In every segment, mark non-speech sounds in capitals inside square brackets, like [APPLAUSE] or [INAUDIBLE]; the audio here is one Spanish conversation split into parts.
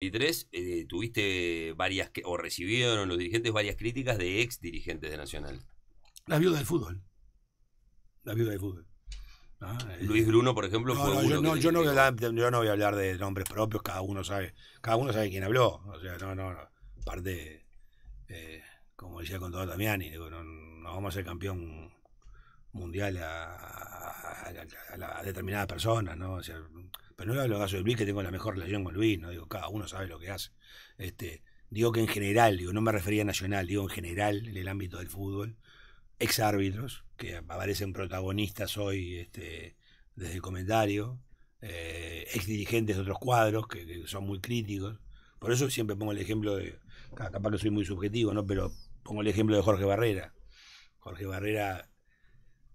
2023 eh, tuviste varias, o recibieron los dirigentes varias críticas de ex dirigentes de Nacional. La viuda del fútbol. La viuda del fútbol. Ah, eh, Luis Bruno, por ejemplo, no, yo, no, voy a hablar, de nombres propios, cada uno sabe, cada uno sabe quién habló. O sea, no, no, no. Aparte, eh, como decía con todo Damiani, no, vamos a ser campeón mundial a, a determinadas personas, ¿no? O sea, pero no hablo del caso de Luis, que tengo la mejor relación con Luis, no digo, cada uno sabe lo que hace. Este, digo que en general, digo, no me refería a nacional, digo en general, en el ámbito del fútbol, ex árbitros, que aparecen protagonistas hoy este, desde el comentario, eh, ex dirigentes de otros cuadros que, son muy críticos. Por eso siempre pongo el ejemplo de, capaz que soy muy subjetivo, ¿no? Pero pongo el ejemplo de Jorge Barrera. Jorge Barrera,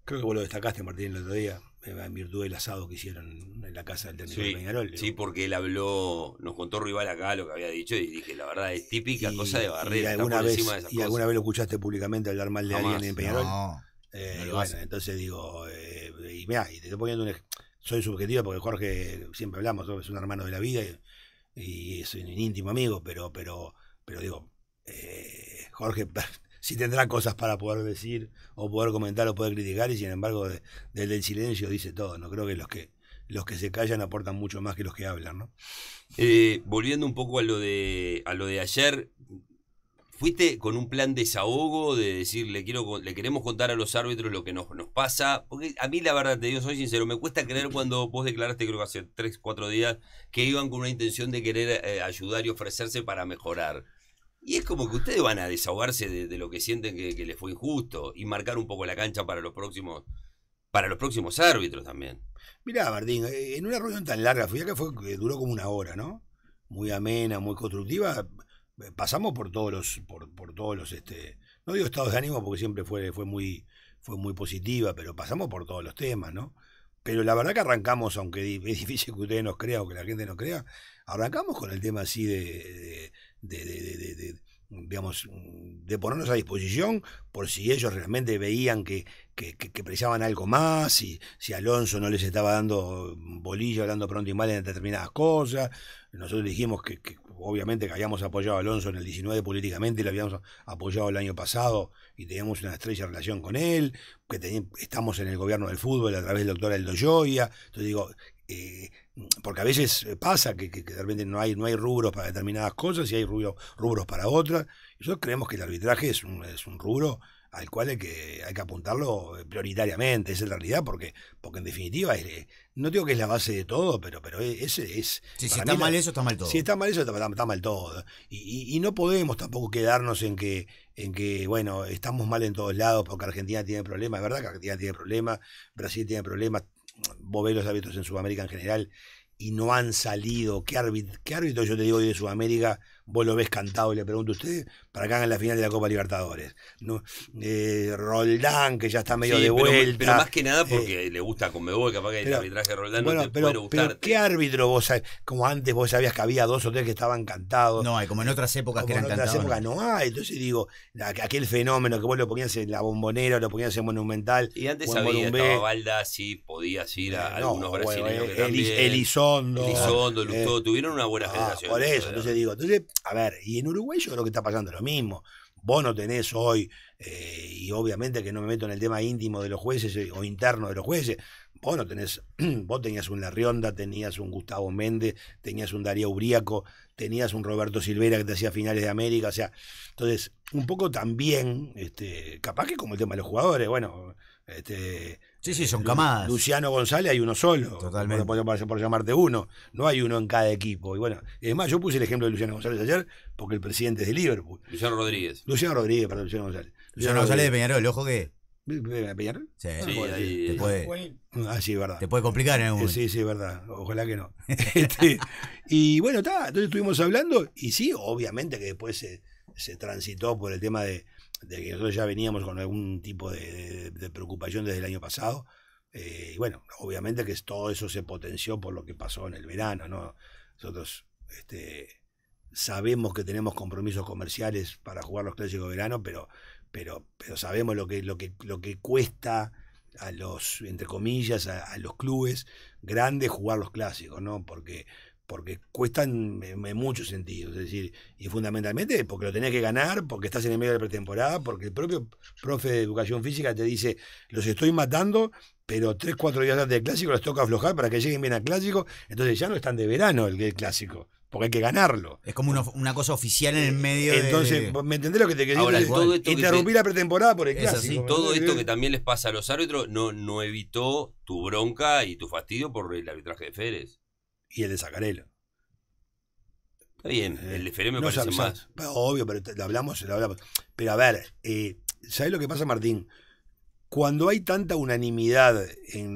creo que vos lo destacaste, Martín, el otro día. Eh, en virtud del asado que hicieron en la casa del técnico Peñarol. Sí, porque él habló, nos contó Rival acá lo que había dicho y dije, la verdad es típica cosa de barrera. Y alguna, vez, y alguna vez lo escuchaste públicamente hablar mal de alguien en Peñarol. No, eh, bueno, entonces digo, eh, y mira, y te estoy poniendo un soy subjetivo porque Jorge siempre hablamos, es un hermano de la vida y, es un íntimo amigo, pero pero pero digo, eh, Jorge [LAUGHS] si tendrá cosas para poder decir o poder comentar o poder criticar y sin embargo desde el silencio dice todo. No creo que los que los que se callan aportan mucho más que los que hablan, ¿no? Eh, volviendo un poco a lo de a lo de ayer, fuiste con un plan desahogo de decirle, le quiero le queremos contar a los árbitros lo que nos, nos pasa porque a mí la verdad te digo soy sincero me cuesta creer cuando vos declaraste creo que hace tres, cuatro días que iban con una intención de querer eh, ayudar y ofrecerse para mejorar y es como que ustedes van a desahogarse de, lo que sienten que, les fue injusto y marcar un poco la cancha para los próximos para los próximos árbitros también. Mirá, Bardín, eh, en una reunión tan larga, fíjate que fue, duró como una hora, ¿no? Muy amena, muy constructiva. Eh, pasamos por todos los, por, por todos los, este, no digo estados de ánimo porque siempre fue, fue muy, fue muy positiva, pero pasamos por todos los temas, ¿no? Pero la verdad que arrancamos, aunque [LAUGHS] es difícil que ustedes nos crean o que la gente nos crea, arrancamos con el tema así de, de, digamos, mm, de ponernos a disposición por si ellos realmente veían que, que, precisaban algo más, y si Alonso no les estaba dando bolilla, hablando pronto y mal en determinadas cosas. Nosotros dijimos que, obviamente que habíamos apoyado a Alonso en el 19 políticamente, y lo habíamos apoyado el año pasado y teníamos una estrecha relación con él, que estamos en el gobierno del fútbol a través del doctor Aldo Joya. Entonces digo, eh, porque a veces eh, pasa que, que, realmente no hay, no hay rubros para determinadas cosas y hay rubros para otras. Nosotros creemos que el arbitraje es un, es un rubro al cual hay que, hay que apuntarlo eh, prioritariamente, esa es la realidad, porque, porque en definitiva, eh, no digo que es la base de todo, pero, pero e, ese es... si está mal eso, está mal todo. Si está mal eso, está, mal todo. Y, no podemos tampoco quedarnos en que, en que, bueno, estamos mal en todos lados porque Argentina tiene problemas, es verdad que Argentina tiene problemas, Brasil tiene problemas, los árbitros en Sudamérica en general y no han salido. ¿Qué árbitro, yo te digo hoy de Sudamérica vos lo ves cantado, y le pregunto a usted para que hagan la final de la Copa Libertadores. Eh, Roldán, que ya está medio de vuelta. Pero más que nada eh, porque le gusta con Mebol, capaz que pero, el arbitraje de Roldán no te pero, puede pero ¿qué árbitro vos sabés? Como antes vos sabías que había dos o tres que estaban cantados. No hay, como en eh, otras épocas que eran cantados. En otras épocas no. hay. Entonces digo, aquel fenómeno que vos lo ponías en la bombonera, lo ponías en Monumental. Y antes sabías, estaba Valda, sí, podías ir a algunos brasileños. Bueno, el, Elizondo. Elizondo, Lustó, tuvieron una buena ah, generación. Por eso, entonces digo, entonces a ver, y en Uruguay yo creo que está pasando lo mismo. Vos no tenés hoy, eh, y obviamente que no me meto en el tema íntimo de los jueces eh, o interno de los jueces, vos no tenés, [CLEARS THROAT] vos tenías un Rionda, tenías un Gustavo Méndez, tenías un Darío Uriaco, tenías un Roberto Silvera que te hacía finales de América, o sea, entonces, un poco también, este, capaz que como el tema de los jugadores, bueno, este, Sí, sí, son camadas. Luciano González hay uno solo. Totalmente. Por, por, por, llamarte uno. No hay uno en cada equipo. Y bueno, es más, yo puse el ejemplo de Luciano González ayer porque el presidente es de Liverpool. Luciano Rodríguez. Luciano Rodríguez, para Luciano González. Luciano, González de Peñarol, ojo que. ¿Peñarol? Sí, ah, ahí, te puede. Ah, sí, verdad. Te puede complicar en algún momento Sí, sí, verdad. Ojalá que no. [LAUGHS] este, y bueno, está. Entonces estuvimos hablando y sí, obviamente que después se, se transitó por el tema de de que nosotros ya veníamos con algún tipo de, preocupación desde el año pasado. Eh, y bueno, obviamente que todo eso se potenció por lo que pasó en el verano, ¿no? Nosotros este, sabemos que tenemos compromisos comerciales para jugar los clásicos de verano, pero, pero, sabemos lo que, lo, que, lo que cuesta a los, entre comillas, a, los clubes grandes jugar los clásicos, ¿no? Porque porque cuestan eh, en, muchos sentidos. Es decir, y fundamentalmente porque lo tenés que ganar, porque estás en el medio de la pretemporada, porque el propio profe de educación física te dice, los estoy matando, pero tres, cuatro días antes del clásico los toca aflojar para que lleguen bien al clásico. Entonces ya no están de verano el, clásico porque hay que ganarlo. Es como una, cosa oficial en el eh, medio. Entonces, ¿me entendés lo que te quería decir? Interrumpir la pretemporada por el es todo esto que también les pasa a los árbitros no, no evitó tu bronca y tu fastidio por el arbitraje de Férez y el de Zacarelo. Está bien, eh, el de me parece más. obvio, pero lo hablamos, hablamos. Pero a ver, eh, ¿sabes lo que pasa, Martín? Cuando hay tanta unanimidad en,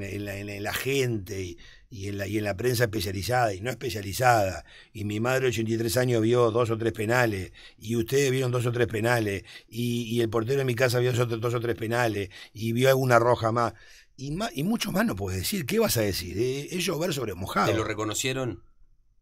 la, gente y, en la, prensa especializada y no especializada, y mi madre de 83 años vio dos o tres penales, y ustedes vieron dos o tres penales, y, el portero de mi casa vio dos o tres penales, y vio alguna roja más. Y, más, y mucho más no puedes decir. ¿Qué vas a decir? de eh, es llover sobre mojado. ¿Te lo reconocieron?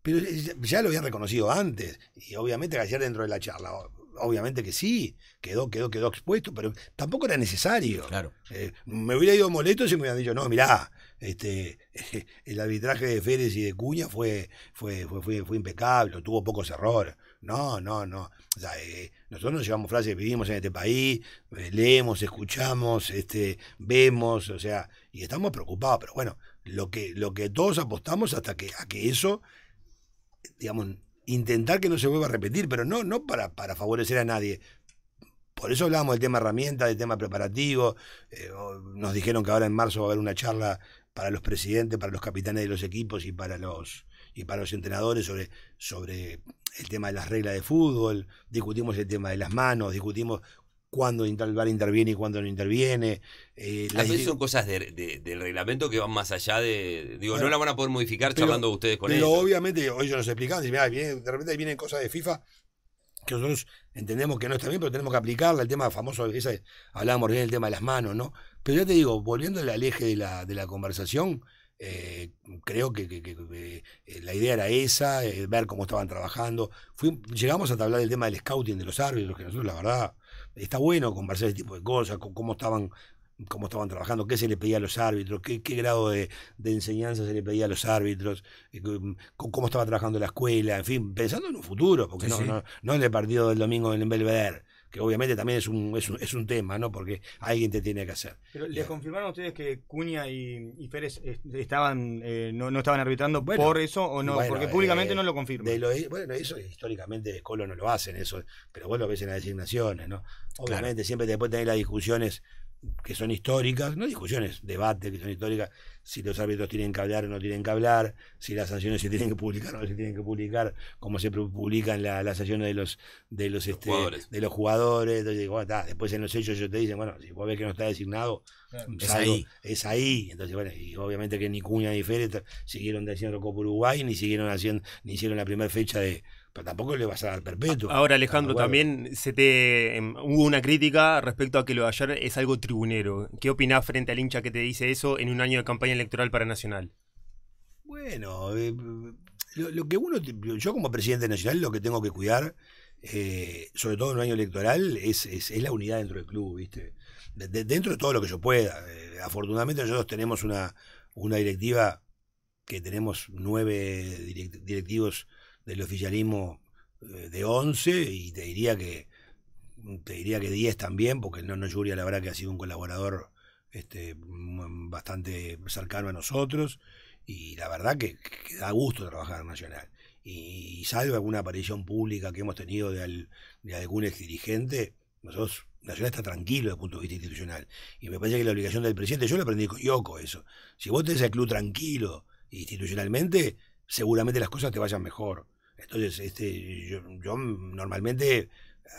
Pero ya lo habían reconocido antes. Y obviamente ayer dentro de la charla. Obviamente que sí. Quedó, quedó, quedó expuesto, pero tampoco era necesario. Claro. Eh, me hubiera ido molesto si me hubieran dicho, no, mirá, este, [LAUGHS] el arbitraje de Férez y de Cuña fue, fue, fue, fue impecable, tuvo pocos errores. No, no, no. O sea, eh, nosotros nos llevamos frases vivimos en este país, eh, leemos, escuchamos, este, vemos, o sea, y estamos preocupados, pero bueno, lo que, lo que todos apostamos hasta que, a que eso, digamos, intentar que no se vuelva a repetir, pero no, no para, para favorecer a nadie. Por eso hablábamos del tema herramientas, del tema preparativo. Eh, nos dijeron que ahora en marzo va a haber una charla para los presidentes, para los capitanes de los equipos y para los y para los entrenadores sobre, sobre el tema de las reglas de fútbol, discutimos el tema de las manos, discutimos cuándo el VAR interviene y cuándo no interviene. Eh, son cosas del reglamento que van más allá de. Digo, no la van a poder modificar hablando charlando ustedes con ellos. Pero obviamente, hoy yo nos explican, de repente vienen cosas de FIFA que nosotros entendemos que no está bien, pero tenemos que aplicarla. El tema famoso, hablábamos bien el tema de las manos, ¿no? Pero ya te digo, volviendo al eje de la, de la conversación, eh, mm, creo que, eh, eh, la idea era esa, eh, ver cómo estaban trabajando. llegamos a hablar del tema del scouting de los árbitros, que nosotros, la verdad, está bueno conversar ese tipo de cosas, cómo estaban cómo estaban trabajando, qué se le pedía a los árbitros, qué, grado de, enseñanza se le pedía a los árbitros, mm, cómo estaba trabajando la escuela, en fin, pensando en un futuro, porque no, no, en el partido del domingo en el Belvedere, que obviamente también es un, es un, tema, ¿no? Porque alguien te tiene que hacer. Pero ¿les confirmaron ustedes que Cuña y, y estaban, eh, no, estaban arbitrando por eso o no? porque públicamente eh, no lo confirman. bueno, eso históricamente Colo no lo hacen, eso, pero vos lo ves en las designaciones, ¿no? Obviamente siempre después tenés las discusiones que son históricas, no discusiones, debates que son históricas si los árbitros tienen que hablar o no tienen que hablar, si las sanciones se tienen que publicar o no se tienen que publicar, cómo se publican las sanciones de los de los, este, jugadores. de los jugadores, después en los hechos ellos te dicen, bueno, si vos ves que no está designado, es, ahí. es ahí, entonces bueno, y obviamente que ni Cuña ni Férez siguieron haciendo Copa Uruguay, ni siguieron haciendo, ni hicieron la primera fecha de, pero tampoco le vas a dar perpetuo. Ahora, Alejandro, también se te em, hubo una crítica respecto a que lo de ayer es algo tribunero. ¿Qué opinás frente al hincha que te dice eso en un año de campaña electoral para Nacional? Bueno, eh, lo, que uno, yo como presidente nacional lo que tengo que cuidar, eh, sobre todo en un año electoral, es, la unidad dentro del club, ¿viste? dentro de todo lo que yo pueda. Eh, afortunadamente nosotros tenemos una, una directiva que tenemos nueve directivos del oficialismo de once y te diría que te diría que también, porque no no Yuria la verdad que ha sido un colaborador este, mm, bastante cercano a nosotros y la verdad que, da gusto trabajar en Nacional. Y, salvo alguna aparición pública que hemos tenido de, algún ex dirigente, nosotros Nacional está tranquilo desde el punto de vista institucional. Y me parece que la obligación del presidente, yo lo aprendí con Yoko eso. Si vos tenés el club tranquilo institucionalmente, seguramente las cosas te vayan mejor. Entonces, este, yo, normalmente,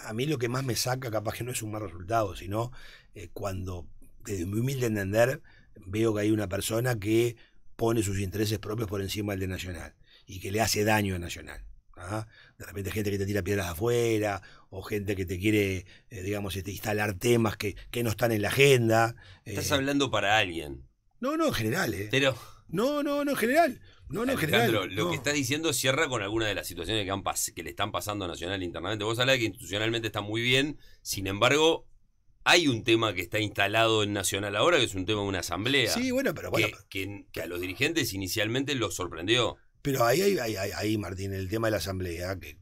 a mí lo que más me saca capaz que no es un mal resultado, sino eh, cuando desde mi humilde entender, veo que hay una persona que pone sus intereses propios por encima del de Nacional y que le hace daño a Nacional. ¿ah? De repente gente que te tira piedras afuera o gente que te quiere, eh, digamos, este, instalar temas que, no están en la agenda. Estás eh, hablando para alguien. No, no, en general. Eh. Pero... No, no, no, en general. No, no, en general, lo que estás diciendo cierra con alguna de las situaciones que, le están pasando a Nacional internamente. Vos hablas que institucionalmente está muy bien, sin embargo, hay un tema que está instalado en Nacional ahora, que es un tema de una asamblea. Sí, bueno, pero bueno. Que, a los dirigentes inicialmente los sorprendió. Pero ahí, ahí, Martín, el tema de la asamblea, que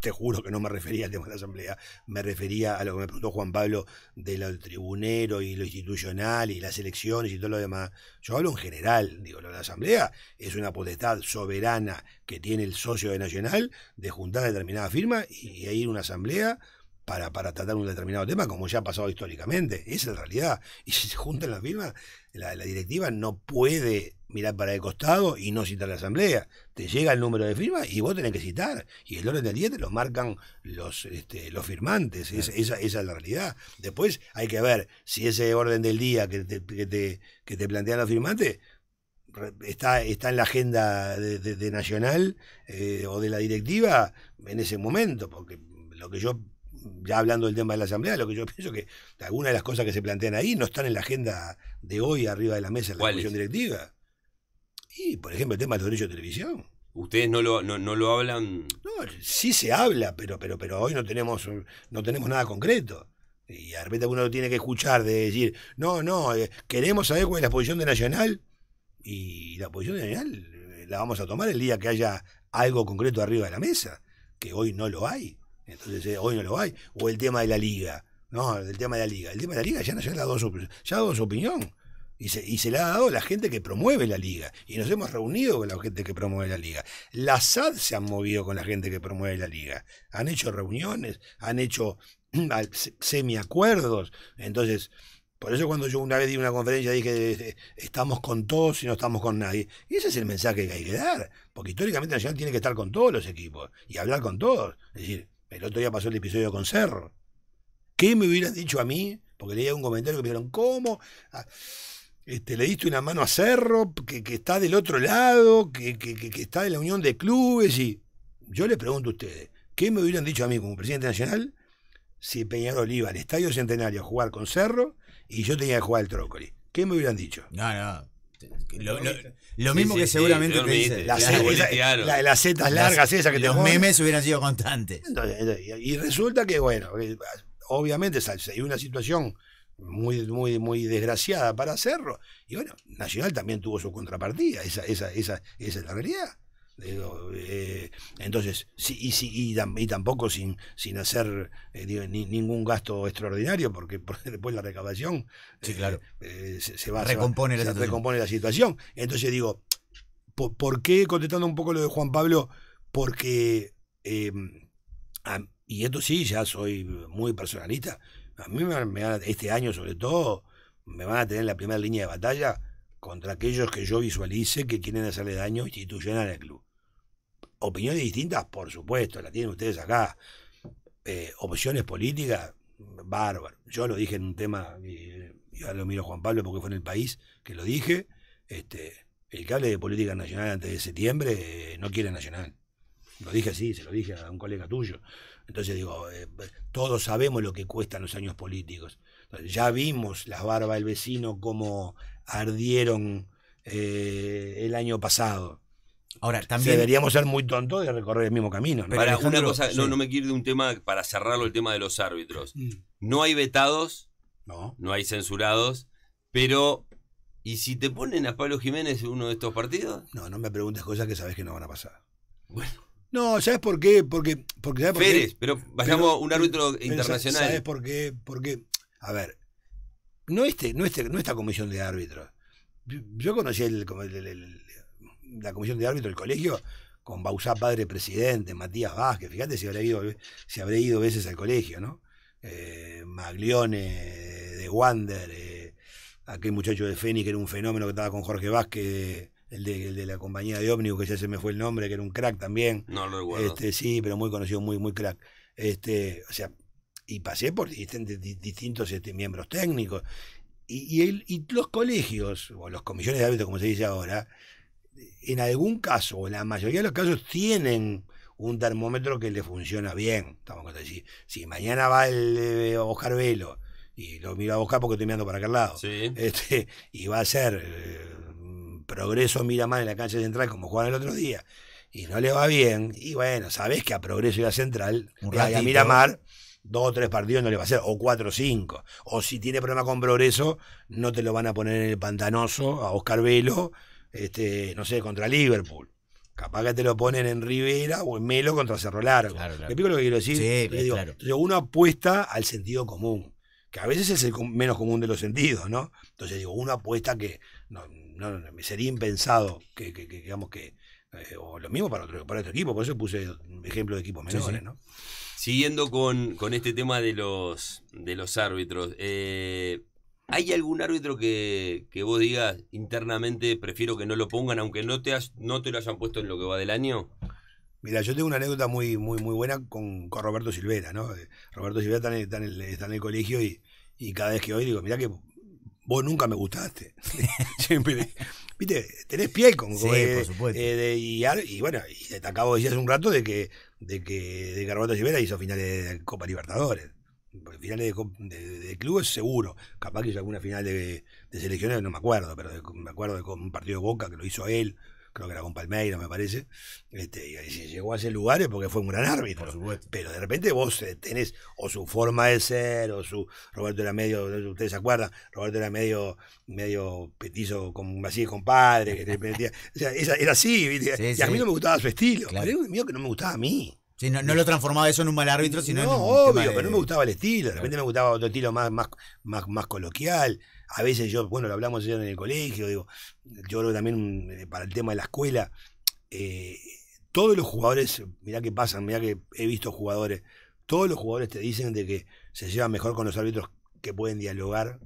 te, juro que no me refería al tema de la asamblea, me refería a lo que me preguntó Juan Pablo de lo tribunero y lo institucional y las elecciones y todo lo demás. Yo hablo en general, digo, la asamblea es una potestad soberana que tiene el socio de Nacional de juntar determinada firma y, hay ir una asamblea para, para tratar un determinado tema, como ya ha pasado históricamente. Esa es la realidad. Y si se juntan las firmas, la, directiva no puede mirar para el costado y no citar la asamblea. Te llega el número de firmas y vos tenés que citar. Y el orden del día te lo marcan los, este, los firmantes. esa, es la realidad. Después hay que ver si ese orden del día que te, que te, que plantean los firmantes está, está en la agenda de, Nacional eh, o de la directiva en ese momento. Porque lo que yo ya hablando del tema de la Asamblea, lo que yo [LAUGHS] pienso que algunas de las cosas que se plantean ahí no están en la agenda de hoy arriba de la mesa de la comisión directiva. Y, por ejemplo, el tema de los derechos de televisión. Ustedes no lo, no, lo hablan. No, sí se habla, pero, pero, pero hoy no tenemos, no tenemos nada concreto. Y de repente uno lo tiene que escuchar de decir, no, no, eh, queremos saber cuál es la posición de Nacional. Y la posición de Nacional eh, la vamos a tomar el día que haya algo concreto arriba de la mesa, que hoy no lo hay. Entonces, eh, hoy no lo hay. O el tema de la liga. No, el tema de la liga. El tema de la liga ya, ya, ha dado su, opinión. Y se, y se la ha dado la gente que promueve la liga. Y nos hemos reunido con la gente que promueve la liga. La SAD se han movido con la gente que promueve la liga. Han hecho reuniones, han hecho [CLEARS THROAT] semiacuerdos. Entonces, por eso cuando yo una vez di una conferencia dije, este, estamos con todos y no estamos con nadie. Y ese es el mensaje que hay que dar. Porque históricamente Nacional tiene que estar con todos los equipos y hablar con todos. Es decir, el otro día pasó el episodio con Cerro. ¿Qué me hubieran dicho a mí? Porque leí un comentario que me dijeron, ¿cómo? Ah, este, le diste una mano a Cerro, que, está del otro lado, que, está en la unión de clubes. Y yo les pregunto a ustedes, ¿qué me hubieran dicho a mí como presidente nacional si Peñarol iba al Estadio Centenario a jugar con Cerro y yo tenía que jugar al Trócoli? ¿Qué me hubieran dicho? Nada, lo, mismo que seguramente Las, setas largas, esas que Los memes hubieran sido constantes. y resulta que, bueno, obviamente hay una situación muy, muy, muy desgraciada para hacerlo. Y bueno, Nacional también tuvo su contrapartida, esa, esa, esa, esa es la realidad. Eh, entonces, sí, y, tampoco sin, sin hacer eh, ningún gasto extraordinario, [LAUGHS] porque, después la recaudación sí, eh, claro. se, va, recompone, la situación. Entonces digo, ¿por, qué, contestando un poco lo de Juan Pablo? Porque, em, y esto sí, ya soy muy personalista, a mí este año sobre todo me van a tener la primera línea de batalla contra aquellos que yo visualice que quieren hacerle daño institucional al club opiniones distintas, por supuesto, la tienen ustedes acá. Eh, opciones políticas, bárbaro. Yo lo dije en un tema, y lo miro Juan Pablo porque fue en el país que lo dije. Este, el hable de política nacional antes de septiembre eh, no quiere nacional. Lo dije así, se lo dije a un colega tuyo. Entonces digo, eh, todos sabemos lo que cuestan los años políticos. ya vimos las barbas del vecino como ardieron el año pasado. Ahora, también. deberíamos ser muy tontos de recorrer el mismo camino. ¿no? para no, me quiero ir de un tema para cerrarlo, el tema de los árbitros. Mm. No hay vetados, no. no hay censurados, pero. ¿Y si te ponen a Pablo Jiménez en uno de estos partidos? No, no me preguntes cosas que sabes que no van a pasar. No, ¿sabes por qué? Porque, porque por pero vayamos un árbitro internacional. ¿Sabes por qué? Porque, a ver, no, este, no, este, esta comisión de árbitros. Yo conocí el la comisión de árbitro del colegio con Bausá padre presidente, Matías Vázquez, fíjate si habré ido, si habré ido veces al colegio, ¿no? Eh, Maglione, de Wander, eh, aquel muchacho de Fénix que era un fenómeno que estaba con Jorge Vázquez, el de, la compañía de ómnibus, que ya se me fue el nombre, que era un crack también. No lo Este, sí, pero muy conocido, muy, muy crack. Este, o sea, y pasé por distintos, este, miembros técnicos. Y, y, y, los colegios, o los comisiones de árbitro como se dice ahora, en algún caso, o en la mayoría de los casos, tienen un termómetro que le funciona bien. Estamos si, si mañana va el eh, Oscar Velo y lo mira a Oscar porque estoy mirando para aquel lado, este, y va a ser eh, Progreso miramar en la cancha central como jugaban el otro día, y no le va bien, y bueno, sabes que a Progreso y a Central, a Miramar, dos o tres partidos no le va a hacer, o cuatro o cinco. O si tiene problema con Progreso, no te lo van a poner en el pantanoso a Oscar Velo este, no sé, contra Liverpool. Capaz que te lo ponen en Rivera o en Melo contra Cerro Largo. lo que quiero decir? Sí, digo, claro. apuesta al sentido común, que a veces es el menos común de los sentidos, ¿no? Entonces digo, una apuesta que no, no, sería impensado que, digamos que, eh, o lo mismo para otro, para equipo, por eso puse ejemplo de equipos menores, ¿no? Siguiendo con, con, este tema de los, de los árbitros, eh, ¿Hay algún árbitro que, vos digas internamente prefiero que no lo pongan, aunque no te, no te lo hayan puesto en lo que va del año? Mira, yo tengo una anécdota muy, muy, muy buena con, Roberto Silvera, ¿no? Eh, Roberto Silvera está en, el, colegio y, cada vez que hoy digo, mirá que vos nunca me gustaste. [LAUGHS] Siempre. Viste, tenés pie con sí, por supuesto. Eh, y, bueno, y te acabo de decir hace un rato de que, de que, de que Roberto Silvera hizo finales de Copa Libertadores finales de, club es seguro. Capaz que hizo alguna final de, de selecciones, no me acuerdo, pero me acuerdo de un partido de Boca que lo hizo él, creo que era con Palmeiras, me parece. Este, y llegó a ese lugares porque fue un gran árbitro. Pero de repente vos eh, tenés o su forma de ser, o su. Roberto era medio, ustedes se acuerdan, Roberto era medio, medio petizo, con, así de compadre. o sea, era, así, ¿viste? y a mí no me gustaba su estilo. mío que no me gustaba a mí no, lo transformaba eso en un mal árbitro, sino en un obvio, pero no me gustaba el estilo. De repente me gustaba otro estilo más, más, más, coloquial. A veces yo, bueno, lo hablamos ayer en el colegio, digo, yo creo también eh, para el tema de la escuela, eh, todos los jugadores, mirá que pasan, mirá que he visto jugadores, todos los jugadores te dicen de que se llevan mejor con los árbitros que pueden dialogar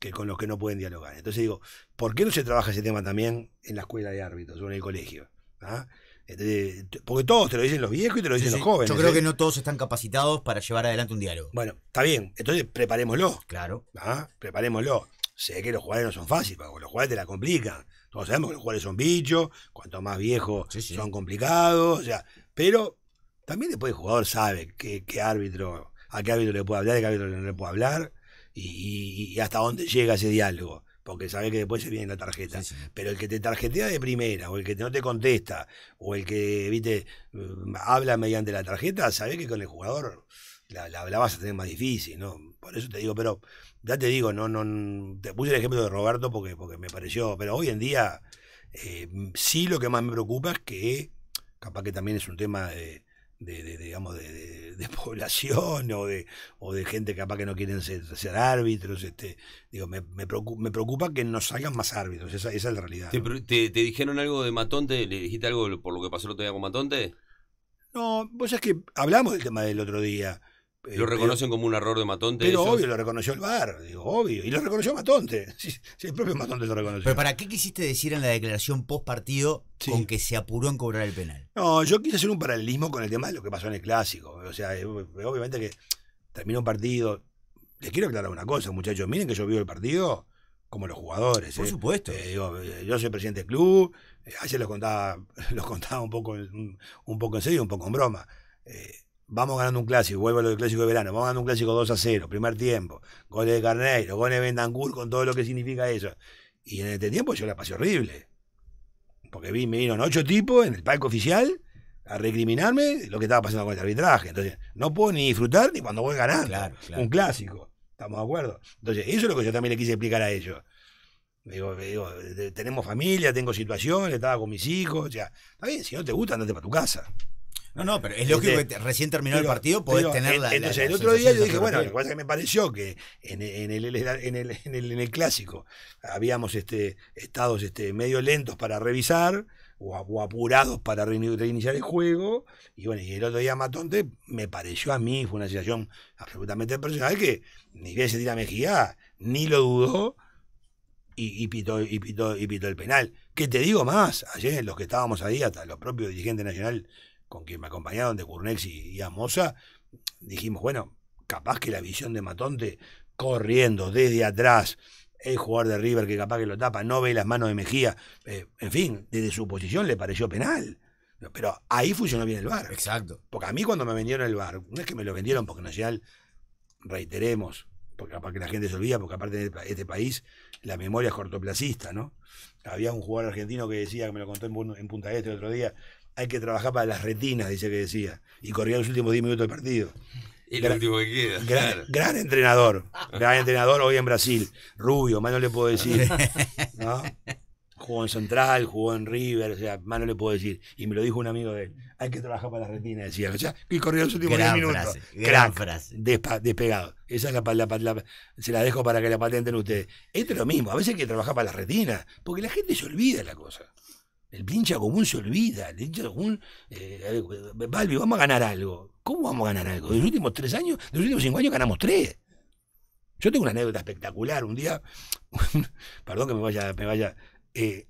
que con los que no pueden dialogar. Entonces digo, ¿por qué no se trabaja ese tema también en la escuela de árbitros o en el colegio? ¿Ah? Este, porque todos te lo dicen los viejos y te lo dicen los jóvenes. Yo creo ¿eh? que no todos están capacitados para llevar adelante un diálogo. Bueno, está bien. Entonces preparémoslo. Claro. Ah, preparémoslo. Sé que los jugadores no son fáciles, porque los jugadores te la complican. Todos sabemos que los jugadores son bichos, cuanto más viejos son complicados. O pero también después el jugador sabe qué, árbitro, a qué árbitro le puede hablar, a qué árbitro no le puede hablar y hasta dónde llega ese diálogo porque sabe que después se viene la tarjeta. Pero el que te tarjetea de primera, o el que no te contesta, o el que, viste, mm, habla mediante la tarjeta, sabe que con el jugador la, vas a tener más difícil, ¿no? Por eso te digo, pero ya te digo, no, no, te puse el ejemplo de Roberto porque, porque me pareció, pero hoy en día eh, sí lo que más me preocupa es que, capaz que también es un tema de de, digamos, de, [LAUGHS] población o de, o de gente capaz que no quieren ser, árbitros. Este, digo, me, me, preocupa, que nos salgan más árbitros, esa, es la realidad. ¿Te, dijeron algo de Matonte? ¿Le dijiste algo por lo que pasó el otro día con Matonte? No, vos es que hablamos del tema del otro día. Lo este, reconocen como un error de Matonte. Pero obvio, lo reconoció el VAR, obvio. Y lo reconoció Matonte. [LAUGHS] el propio Matonte lo reconoció. Pero ¿para qué quisiste decir en la declaración post partido con que se apuró en cobrar el penal? No, yo quise hacer un paralelismo con el tema de lo que pasó en el clásico. O sea, eh, obviamente que termina un partido. Les quiero aclarar una cosa, muchachos. Miren que yo vivo el partido como los jugadores. Por eh. supuesto. Eh, yo soy presidente del club. ayer los contaba, [LAUGHS] los contaba un poco, poco en serio, un poco en broma vamos ganando un clásico, vuelvo a lo del clásico de verano, vamos ganando un clásico 2 a 0, primer tiempo, goles de Carneiro, goles de Bendangur, con todo lo que significa eso. Y en este tiempo yo la pasé horrible. Porque vi, me vinieron ocho tipos en el palco oficial a recriminarme lo que estaba pasando con el arbitraje. Entonces, no puedo ni disfrutar ni cuando voy ganando claro, un clásico. ¿Estamos de acuerdo? Entonces, eso es lo que yo también le quise explicar a ellos. Digo, digo, tenemos familia, tengo situaciones, estaba con mis hijos, o está bien, si no te gusta, andate para tu casa. No, no, pero es este, lógico que recién terminó el partido podés tener la. Entonces, el otro día yo dije, bueno, lo que que me pareció que en, el, en, el, clásico habíamos este, estados este, medio lentos para revisar o, apurados para reiniciar el juego. Y bueno, y el otro día Matonte me pareció a mí, fue una situación absolutamente personal que ni bien se tira Mejía, ni lo dudó y, pitó, y, pitó, el penal. ¿Qué te digo más? Ayer los que estábamos ahí, hasta los propios dirigentes nacionales con quien me acompañaron de Curnex y, y Amosa, dijimos, bueno, capaz que la visión de Matonte corriendo desde atrás, el jugador de River que capaz que lo tapa, no ve las manos de Mejía, eh, en fin, desde su posición le pareció penal. Pero ahí funcionó bien el bar. Exacto. Porque a mí cuando me vendieron el bar, no es que me lo vendieron porque Nacional, reiteremos, porque capaz que la gente se olvida, porque aparte de este país la memoria es cortoplacista, ¿no? Había un jugador argentino que decía, que me lo contó en, en Punta Este otro día, hay que trabajar para las retinas, dice que decía. Y corría los últimos 10 minutos del partido. gran, último que queda. Gran, entrenador. Gran entrenador hoy en Brasil. Rubio, más no le puedo decir. [LAUGHS] ¿no? Jugó en Central, jugó en River, o sea, más no le puedo decir. Y me lo dijo un amigo de él. Hay que trabajar para las retinas, decía. O sea, y corría los últimos 10 minutos. Crack, frase. despegado. Esa Se la dejo para que la patenten ustedes. Esto es lo mismo. A veces hay que trabajar para las retinas. Porque la gente se olvida la cosa. El pinche común se olvida, el hincha común, eh, Balbi, vamos a ganar algo. ¿Cómo vamos a ganar algo? De los últimos tres años, de los últimos cinco años ganamos tres. Yo tengo una anécdota espectacular. Un día, [LAUGHS] perdón que me vaya, me vaya, eh,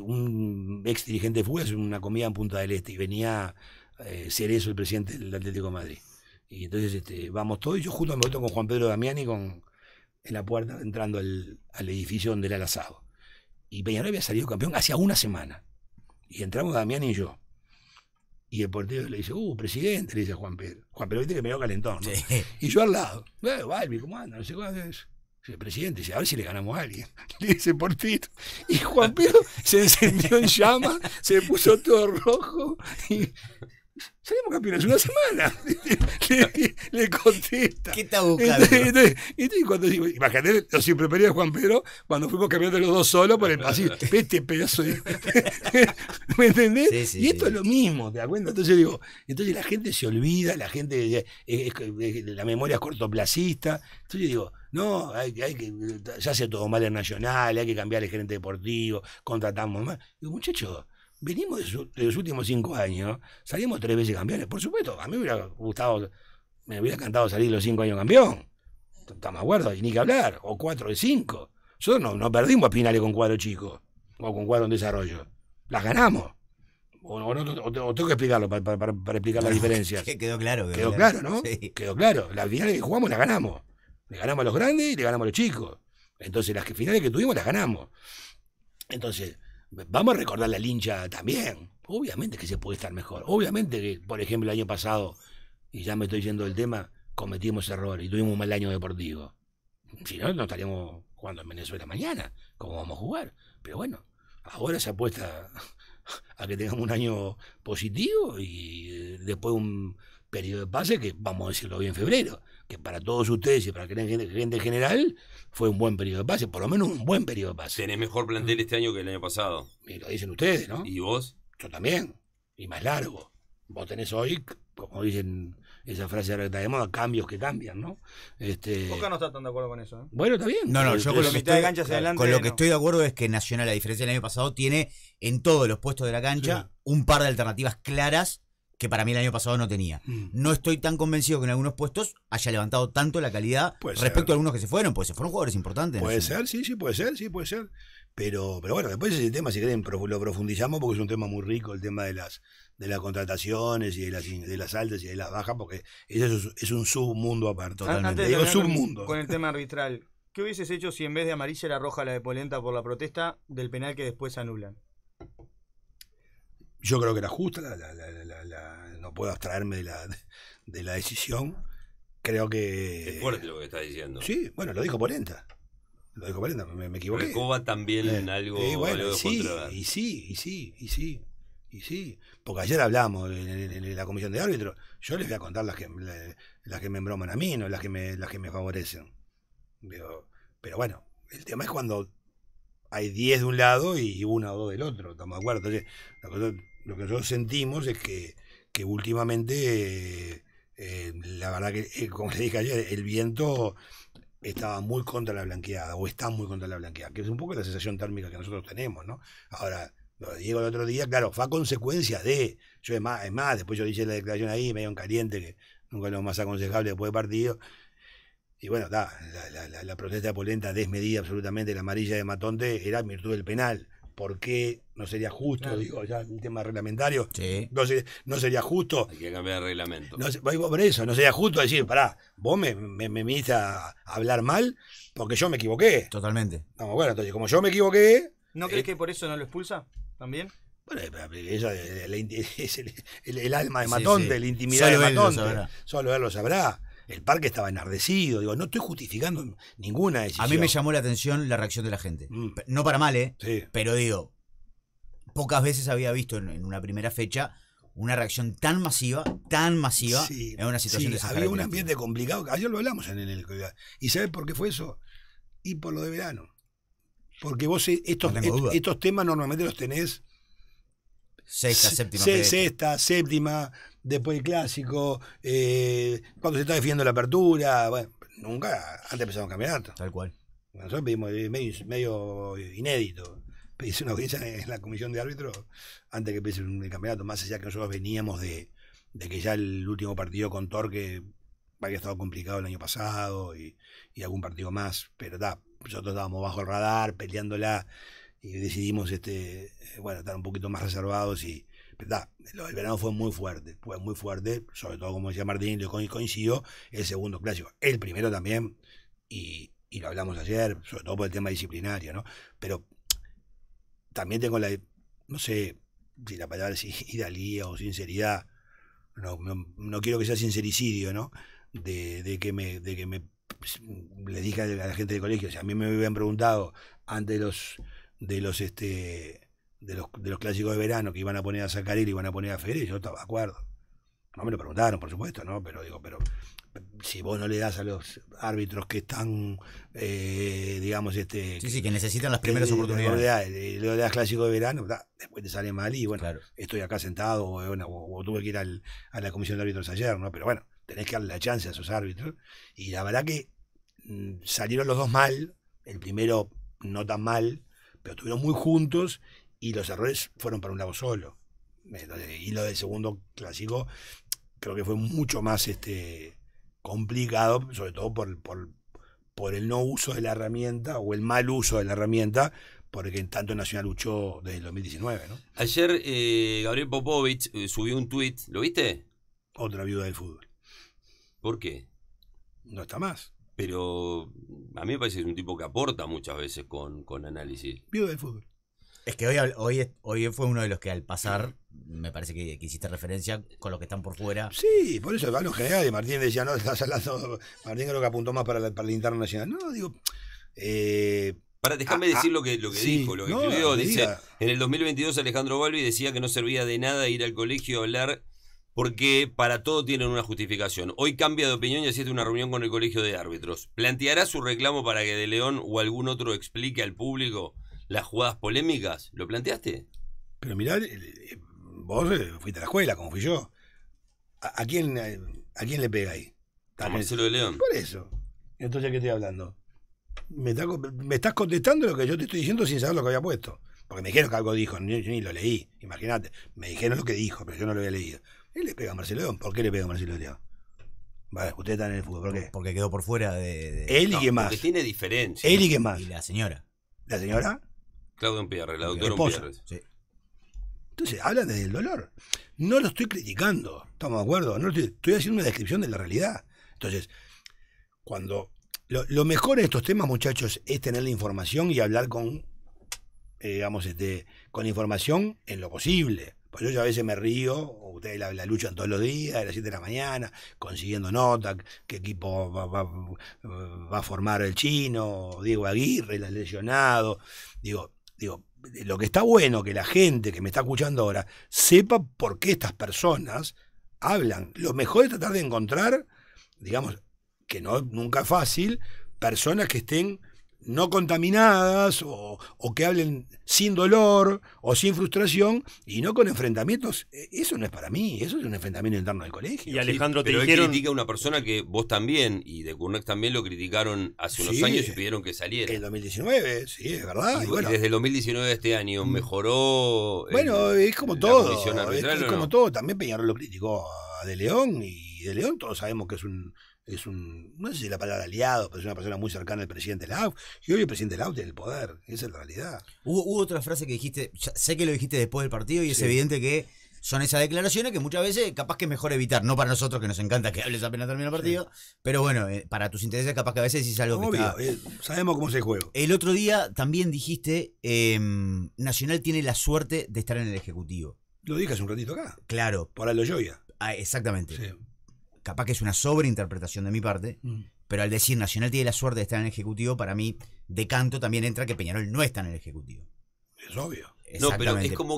un ex dirigente de fútbol hace una comida en Punta del Este y venía ser eh, eso el presidente del Atlético Madrid. Y entonces este, vamos todos, y yo junto me meto con Juan Pedro Damiani con, en la puerta entrando al, edificio donde era el asado. Y Peñarol había salido campeón Hace una semana. Y entramos Damián y yo. Y el portero le dice, uh, presidente, le dice Juan Pedro. Juan Pedro viste que me dio calentón, Y yo al lado, eh, el ¿cómo anda? No sé cuándo es. Dice, presidente, dice, a ver si le ganamos a alguien. [LAUGHS] Le dice Portito. Y Juan Pedro [LAUGHS] se encendió en llamas se puso todo rojo. Y salimos campeones una semana. [LAUGHS] le, contesta. ¿Qué está buscando? Entonces, entonces, cuando digo, imagínate los siempre de Juan Pedro cuando fuimos campeones los dos solos por el pasillo, [LAUGHS] este pedazo de. [LAUGHS] ¿Me entendés? y esto es lo mismo, ¿te acuerdas? Entonces digo, entonces la gente se olvida, la gente, la memoria es cortoplacista. Entonces yo digo, no, hay, hay que, se hace todo mal en Nacional, hay que cambiar el gerente deportivo, contratamos más. Digo, muchachos, venimos de, los últimos cinco años, salimos tres veces campeones. Por supuesto, a mí me hubiera gustado, me hubiera encantado salir los cinco años campeón. Estamos de acuerdo, ni que hablar. O cuatro de cinco. Nosotros no, no perdimos finales con cuatro chicos o con cuatro en desarrollo. Las ganamos. O, tengo que explicarlo para, para, para explicar las diferencias. [LAUGHS] quedó claro. Quedó, quedó claro, ¿no? Quedó claro. Las finales que jugamos las ganamos. Le ganamos a los grandes y le ganamos a los chicos. Entonces, las finales que tuvimos las ganamos. Entonces, vamos a recordar la lincha también. Obviamente que se puede estar mejor. Obviamente que, por ejemplo, el año pasado, y ya me estoy yendo del tema, cometimos error y tuvimos un mal año deportivo. Si no, no estaríamos jugando en Venezuela mañana, como vamos a jugar. Pero bueno, ahora se apuesta a que tengamos un año positivo y eh, después un periodo de pase que vamos a decirlo bien en febrero que para todos ustedes y para la gente general fue un buen periodo de pase, por lo menos un buen periodo de pase. Tenés mejor plantel este año que el año pasado. lo dicen ustedes, ¿no? ¿Y vos? Yo también, y más largo. Vos tenés hoy, como dicen esa frase de la de moda, cambios que cambian, ¿no? Este... no está tan de acuerdo con eso. ¿eh? Bueno, está bien. No, no, yo con lo, que estoy, cancha adelante, con lo que estoy de acuerdo es que Nacional, a diferencia del año pasado, tiene en todos los puestos de la cancha un par de alternativas claras que para mí el año pasado no tenía. Mm. No estoy tan convencido que en algunos puestos haya levantado tanto la calidad respecto a algunos que se fueron, pues se fueron jugadores importantes. Puede ser, sí, sí, puede ser, sí, puede ser. Pero, pero bueno, después ese tema, si quieren, lo profundizamos porque es un tema muy rico, el tema de las de las contrataciones y de las, altas y de las bajas, porque eso es, un submundo aparte. Totalmente. Con el tema [LAUGHS] arbitral, ¿qué hubieses hecho si en vez de amarilla era roja la de Polenta por la protesta del penal que después anulan? Yo creo que era justa, no puedo abstraerme de la, de la decisión. Creo que. Es fuerte lo que está diciendo. Sí, bueno, lo dijo Polenta. Lo dijo Polenta, me, me equivoqué. también eh, en algo. Eh, bueno, y, sí, y sí, y sí, y sí, sí. Porque ayer hablamos en, la comisión de árbitros. Yo les voy a contar las que, las que me embroman a mí, no las que me, las que me favorecen. Pero, bueno, el tema es cuando hay 10 de un lado y una o dos del otro, ¿estamos de acuerdo? Entonces, lo que nosotros sentimos es que, últimamente, eh, la verdad que, eh, como le dije ayer, el viento estaba muy contra la blanqueada, o está muy contra la blanqueada, que es un poco la sensación térmica que nosotros tenemos, ¿no? Ahora, lo digo el otro día, claro, fue a consecuencia de, yo es más, después yo hice la declaración ahí, medio en caliente, que nunca es lo más aconsejable después de partido, y bueno, la, la, protesta de Polenta desmedida absolutamente, la amarilla de Matonte era virtud del penal. ¿Por qué? No sería justo, digo, ya un tema reglamentario. Sí. No, sería, justo. Hay que cambiar el reglamento. No, por eso, no sería justo decir, pará, vos me, me, a hablar mal porque yo me equivoqué. Totalmente. vamos bueno, entonces, como yo me equivoqué. ¿No crees eh, que por eso no lo expulsa también? Bueno, ella es el, alma de Matón, del la intimidad Solo de Matón. Solo él lo sabrá el parque estaba enardecido. Digo, no estoy justificando ninguna decisión. A mí me llamó la atención la reacción de la gente. Mm. No para mal, ¿eh? Pero digo, pocas veces había visto en, una primera fecha una reacción tan masiva, tan masiva en una situación de esa Había un ambiente complicado. Ayer lo hablamos en el ¿Y sabes por qué fue eso? Y por lo de verano. Porque vos eh, estos, estos temas normalmente los tenés sexta, séptima. sexta, séptima, después del clásico, eh, cuando se está definiendo la apertura, bueno, nunca antes empezamos un campeonato. Tal cual. Nosotros pedimos eh, medio, inédito. pedirse una audiencia en la comisión de árbitros antes que empiece el campeonato, más allá que nosotros veníamos de, que ya el último partido con Torque había estado complicado el año pasado y, algún partido más, pero nosotros estábamos bajo el radar, peleándola y decidimos este eh, bueno estar un poquito más reservados y, da, el verano fue muy fuerte, fue muy fuerte, sobre todo como decía Martín, lo coincidió, el segundo clásico, el primero también, y, lo hablamos ayer, sobre todo por el tema disciplinario, ¿no? Pero también tengo la, no sé si la palabra es [LAUGHS] hidalía o sinceridad, no, quiero que sea sincericidio, ¿no? De, que me, de que me le dije a la gente del colegio, si a mí me habían preguntado antes de los, de los, este, de los, clásicos de verano que iban a poner a Y iban a poner a Federer, yo estaba de acuerdo. No me lo preguntaron, por supuesto, ¿no? Pero digo, pero si vos no le das a los árbitros que están, eh, digamos, este... Sí, sí, que necesitan las primeras oportunidades. Le eh, das, clásico de verano, después te sale mal y bueno, estoy acá sentado o, tuve que ir al, a la comisión de árbitros ayer, ¿no? Pero bueno, tenés que darle la chance a esos árbitros. Y la verdad que mm, salieron los dos mal, el primero no tan mal, pero estuvieron muy juntos y los errores fueron para un lado solo. Y eh, lo del segundo clásico creo que fue mucho más este, complicado, sobre todo por, el no uso de la herramienta o el mal uso de la herramienta, porque tanto Nacional luchó desde el 2019. Ayer eh, Gabriel Popovich eh, subió un tuit, ¿lo viste? Otra viuda del fútbol. ¿Por qué? No está más. Pero a mí me parece que es un tipo que aporta muchas veces con, con análisis. Viuda del fútbol. Es que hoy, hoy, hoy fue uno de los que al pasar, me parece que, hiciste referencia con los que están por fuera. Sí, por eso, en general. Martín decía, no, estás hablando. Martín creo que apuntó más para el para internacional. No, digo. Eh, para, déjame ah, decir ah, lo que, dijo, lo que escribió. Dice: En el 2022 Alejandro Balbi decía que no servía de nada ir al colegio a hablar porque para todo tienen una justificación. Hoy cambia de opinión y asiste una reunión con el colegio de árbitros. ¿Planteará su reclamo para que De León o algún otro explique al público? las jugadas polémicas? ¿Lo planteaste? Pero mirá, eh, eh, vos eh, fuiste a la escuela, como fui yo. ¿A, quién, a, le pega ahí? A Marcelo de León. Por eso. Entonces, ¿qué estoy hablando? Me, estás contestando lo que yo te estoy diciendo sin saber lo que había puesto. Porque me dijeron que algo dijo, ni lo leí, imagínate. Me dijeron lo que dijo, pero yo no lo había leído. Él le pega a Marcelo León. ¿Por qué le pega a Marcelo León? Vale, ustedes están en el fútbol, ¿por qué? Porque quedó por fuera de. Él y más. Porque tiene diferencia. Él y qué más. Y la señora. ¿La señora? Claudio Pierre, la doctora Entonces, habla desde el dolor. No lo estoy criticando, estamos de acuerdo. estoy, haciendo una descripción de la realidad. Entonces, cuando. Lo, mejor en estos temas, muchachos, es tener la información y hablar con, eh, digamos, este, con información en lo posible. Pues yo a veces me río, ustedes la, luchan todos los días, a las 7 de la mañana, consiguiendo nota, qué equipo va, va, a formar el chino, Diego Aguirre, el lesionado. Digo, lo que está bueno que la gente que me está escuchando ahora sepa por qué estas personas hablan. Lo mejor es tratar de encontrar, digamos, que no nunca es fácil, personas que estén no contaminadas o, o, que hablen sin dolor o sin frustración y no con enfrentamientos. E, eso no es para mí, eso es un enfrentamiento interno del colegio. Y Alejandro, te pero critica a una persona que vos también y de Curnex también lo criticaron hace unos años y pidieron que saliera. En el 2019, sí, es verdad. Y, desde el 2019 este año mm. mejoró... Bueno, es como todo. Es, como todo, también Peñarol lo criticó a De León y De León todos sabemos que es un es un, no sé si la palabra aliado, pero es una persona muy cercana al presidente Lau, y hoy el presidente Lau tiene el poder, esa es la realidad. Hubo, otra frase que dijiste, sé que lo dijiste después del partido y es evidente que son esas declaraciones que muchas veces capaz que es mejor evitar, no para nosotros que nos encanta que hables apenas termina el partido, pero bueno, eh, para tus intereses capaz que a veces es algo que eh, sabemos cómo es el juego. El otro día también dijiste, em, Nacional tiene la suerte de estar en el Ejecutivo. Lo dije hace un ratito acá. Claro. Por yo Ah, exactamente. Sí capaz que es una sobreinterpretación de mi parte, mm. pero al decir Nacional tiene la suerte de estar en el Ejecutivo, para mí, de canto también entra que Peñarol no está en el Ejecutivo. Es obvio.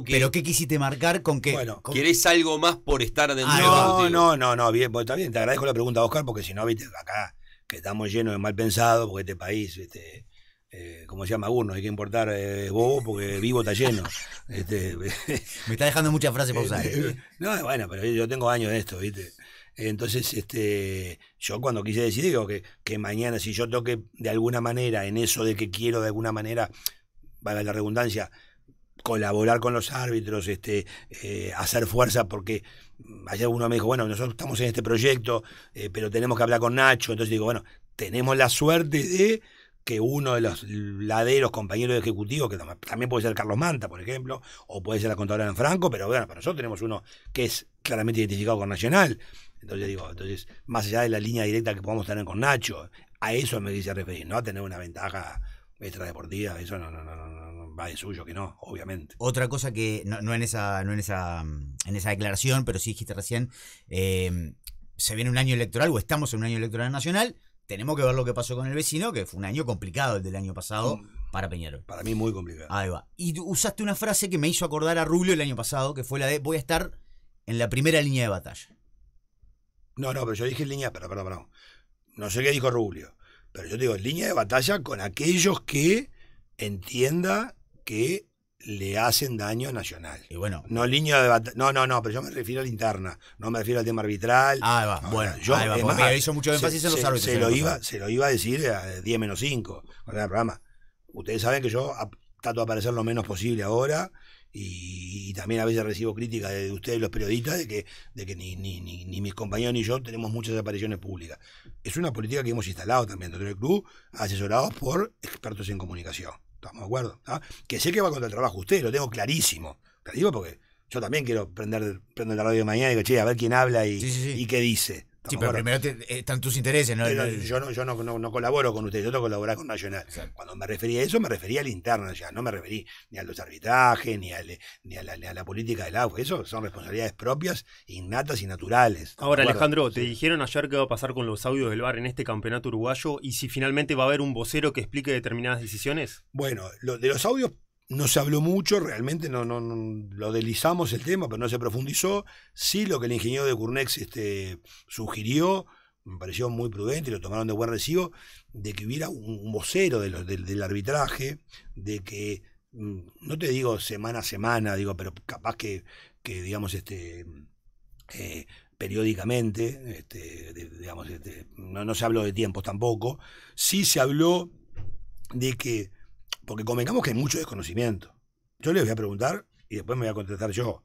pero qué quisiste marcar con que. Bueno, ¿Querés algo más por estar dentro ah, del no, no, no, bien, pues, está bien, te agradezco la pregunta, Oscar, porque si no, viste, acá que estamos llenos de mal pensado, porque este país, este, eh, como se llama uno, hay que importar eh, bobo porque vivo está lleno. Este, [LAUGHS] Me está dejando muchas frases [LAUGHS] eh, por usar. ¿eh? no, bueno, pero yo tengo años de esto, ¿viste? Entonces, este, yo cuando quise decir, digo que, mañana, si yo toque de alguna manera en eso de que quiero de alguna manera, valga la redundancia, colaborar con los árbitros, este, eh, hacer fuerza, porque mm, ayer uno me dijo, bueno, nosotros estamos en este proyecto, eh, pero tenemos que hablar con Nacho. Entonces digo, bueno, tenemos la suerte de que uno de los laderos compañeros ejecutivos, que también puede ser Carlos Manta, por ejemplo, o puede ser la contadora en Franco, pero bueno, para nosotros tenemos uno que es claramente identificado con Nacional. Entonces digo, entonces, más allá de la línea directa que podamos tener con Nacho, a eso me dice referir, no a tener una ventaja extradeportiva, eso no, no, no, no, va de suyo que no, obviamente. Otra cosa que, no, en esa, no en esa, en esa declaración, pero sí dijiste recién, em, se viene un año electoral, o estamos en un año electoral nacional, tenemos que ver lo que pasó con el vecino, que fue un año complicado el del año pasado mm. para Peñarol. Para mí muy complicado. Ahí va. Y usaste una frase que me hizo acordar a Rubio el año pasado, que fue la de voy a estar en la primera línea de batalla. No, no, pero yo dije línea, perdón, perdón. No sé qué dijo Rubio, pero yo digo línea de batalla con aquellos que entienda que le hacen daño Nacional. Y bueno. No línea de batalla. No, no, no, pero yo me refiero a la interna. No me refiero al tema arbitral. Ah, va. bueno, yo hizo mucho énfasis se, en los Se, lo, iba, se lo iba a decir a 10 menos 5 Ustedes saben que yo trato de aparecer lo menos posible ahora. Y, también a veces recibo críticas de ustedes los periodistas de que, de que ni, ni, ni, mis compañeros ni yo tenemos muchas apariciones públicas. Es una política que hemos instalado también dentro del club, asesorados por expertos en comunicación. ¿Estamos de acuerdo? ¿Ah? Que sé que va contra el trabajo usted, lo tengo clarísimo. digo porque yo también quiero prender, prender la radio de mañana y digo, a ver quién habla y qué dice. Sí, pero primero eh, están tus intereses, ¿no? yo no, colaboro con ustedes, yo tengo que con Nacional. Cuando me refería a eso, me refería al interno ya, no me referí ni a los arbitrajes, ni, a, la, política del agua. Eso son responsabilidades propias, innatas y naturales. Ahora, Alejandro, te dijeron ayer qué va a pasar con los audios del bar en este campeonato uruguayo y si finalmente va a haber un vocero que explique determinadas decisiones. Bueno, lo, de los audios no se habló mucho, realmente no, lo deslizamos el tema, pero no se profundizó. Sí, lo que el ingeniero de Curnex este, sugirió, me pareció muy prudente y lo tomaron de buen recibo, de que hubiera un, vocero del arbitraje, de que, mm, no te digo semana a semana, digo, pero capaz que, digamos, este, eh, periódicamente, este, digamos, este, no, no se habló de tiempos tampoco, sí se habló de que porque convengamos que hay mucho desconocimiento. Yo les voy a preguntar y después me voy a contestar yo.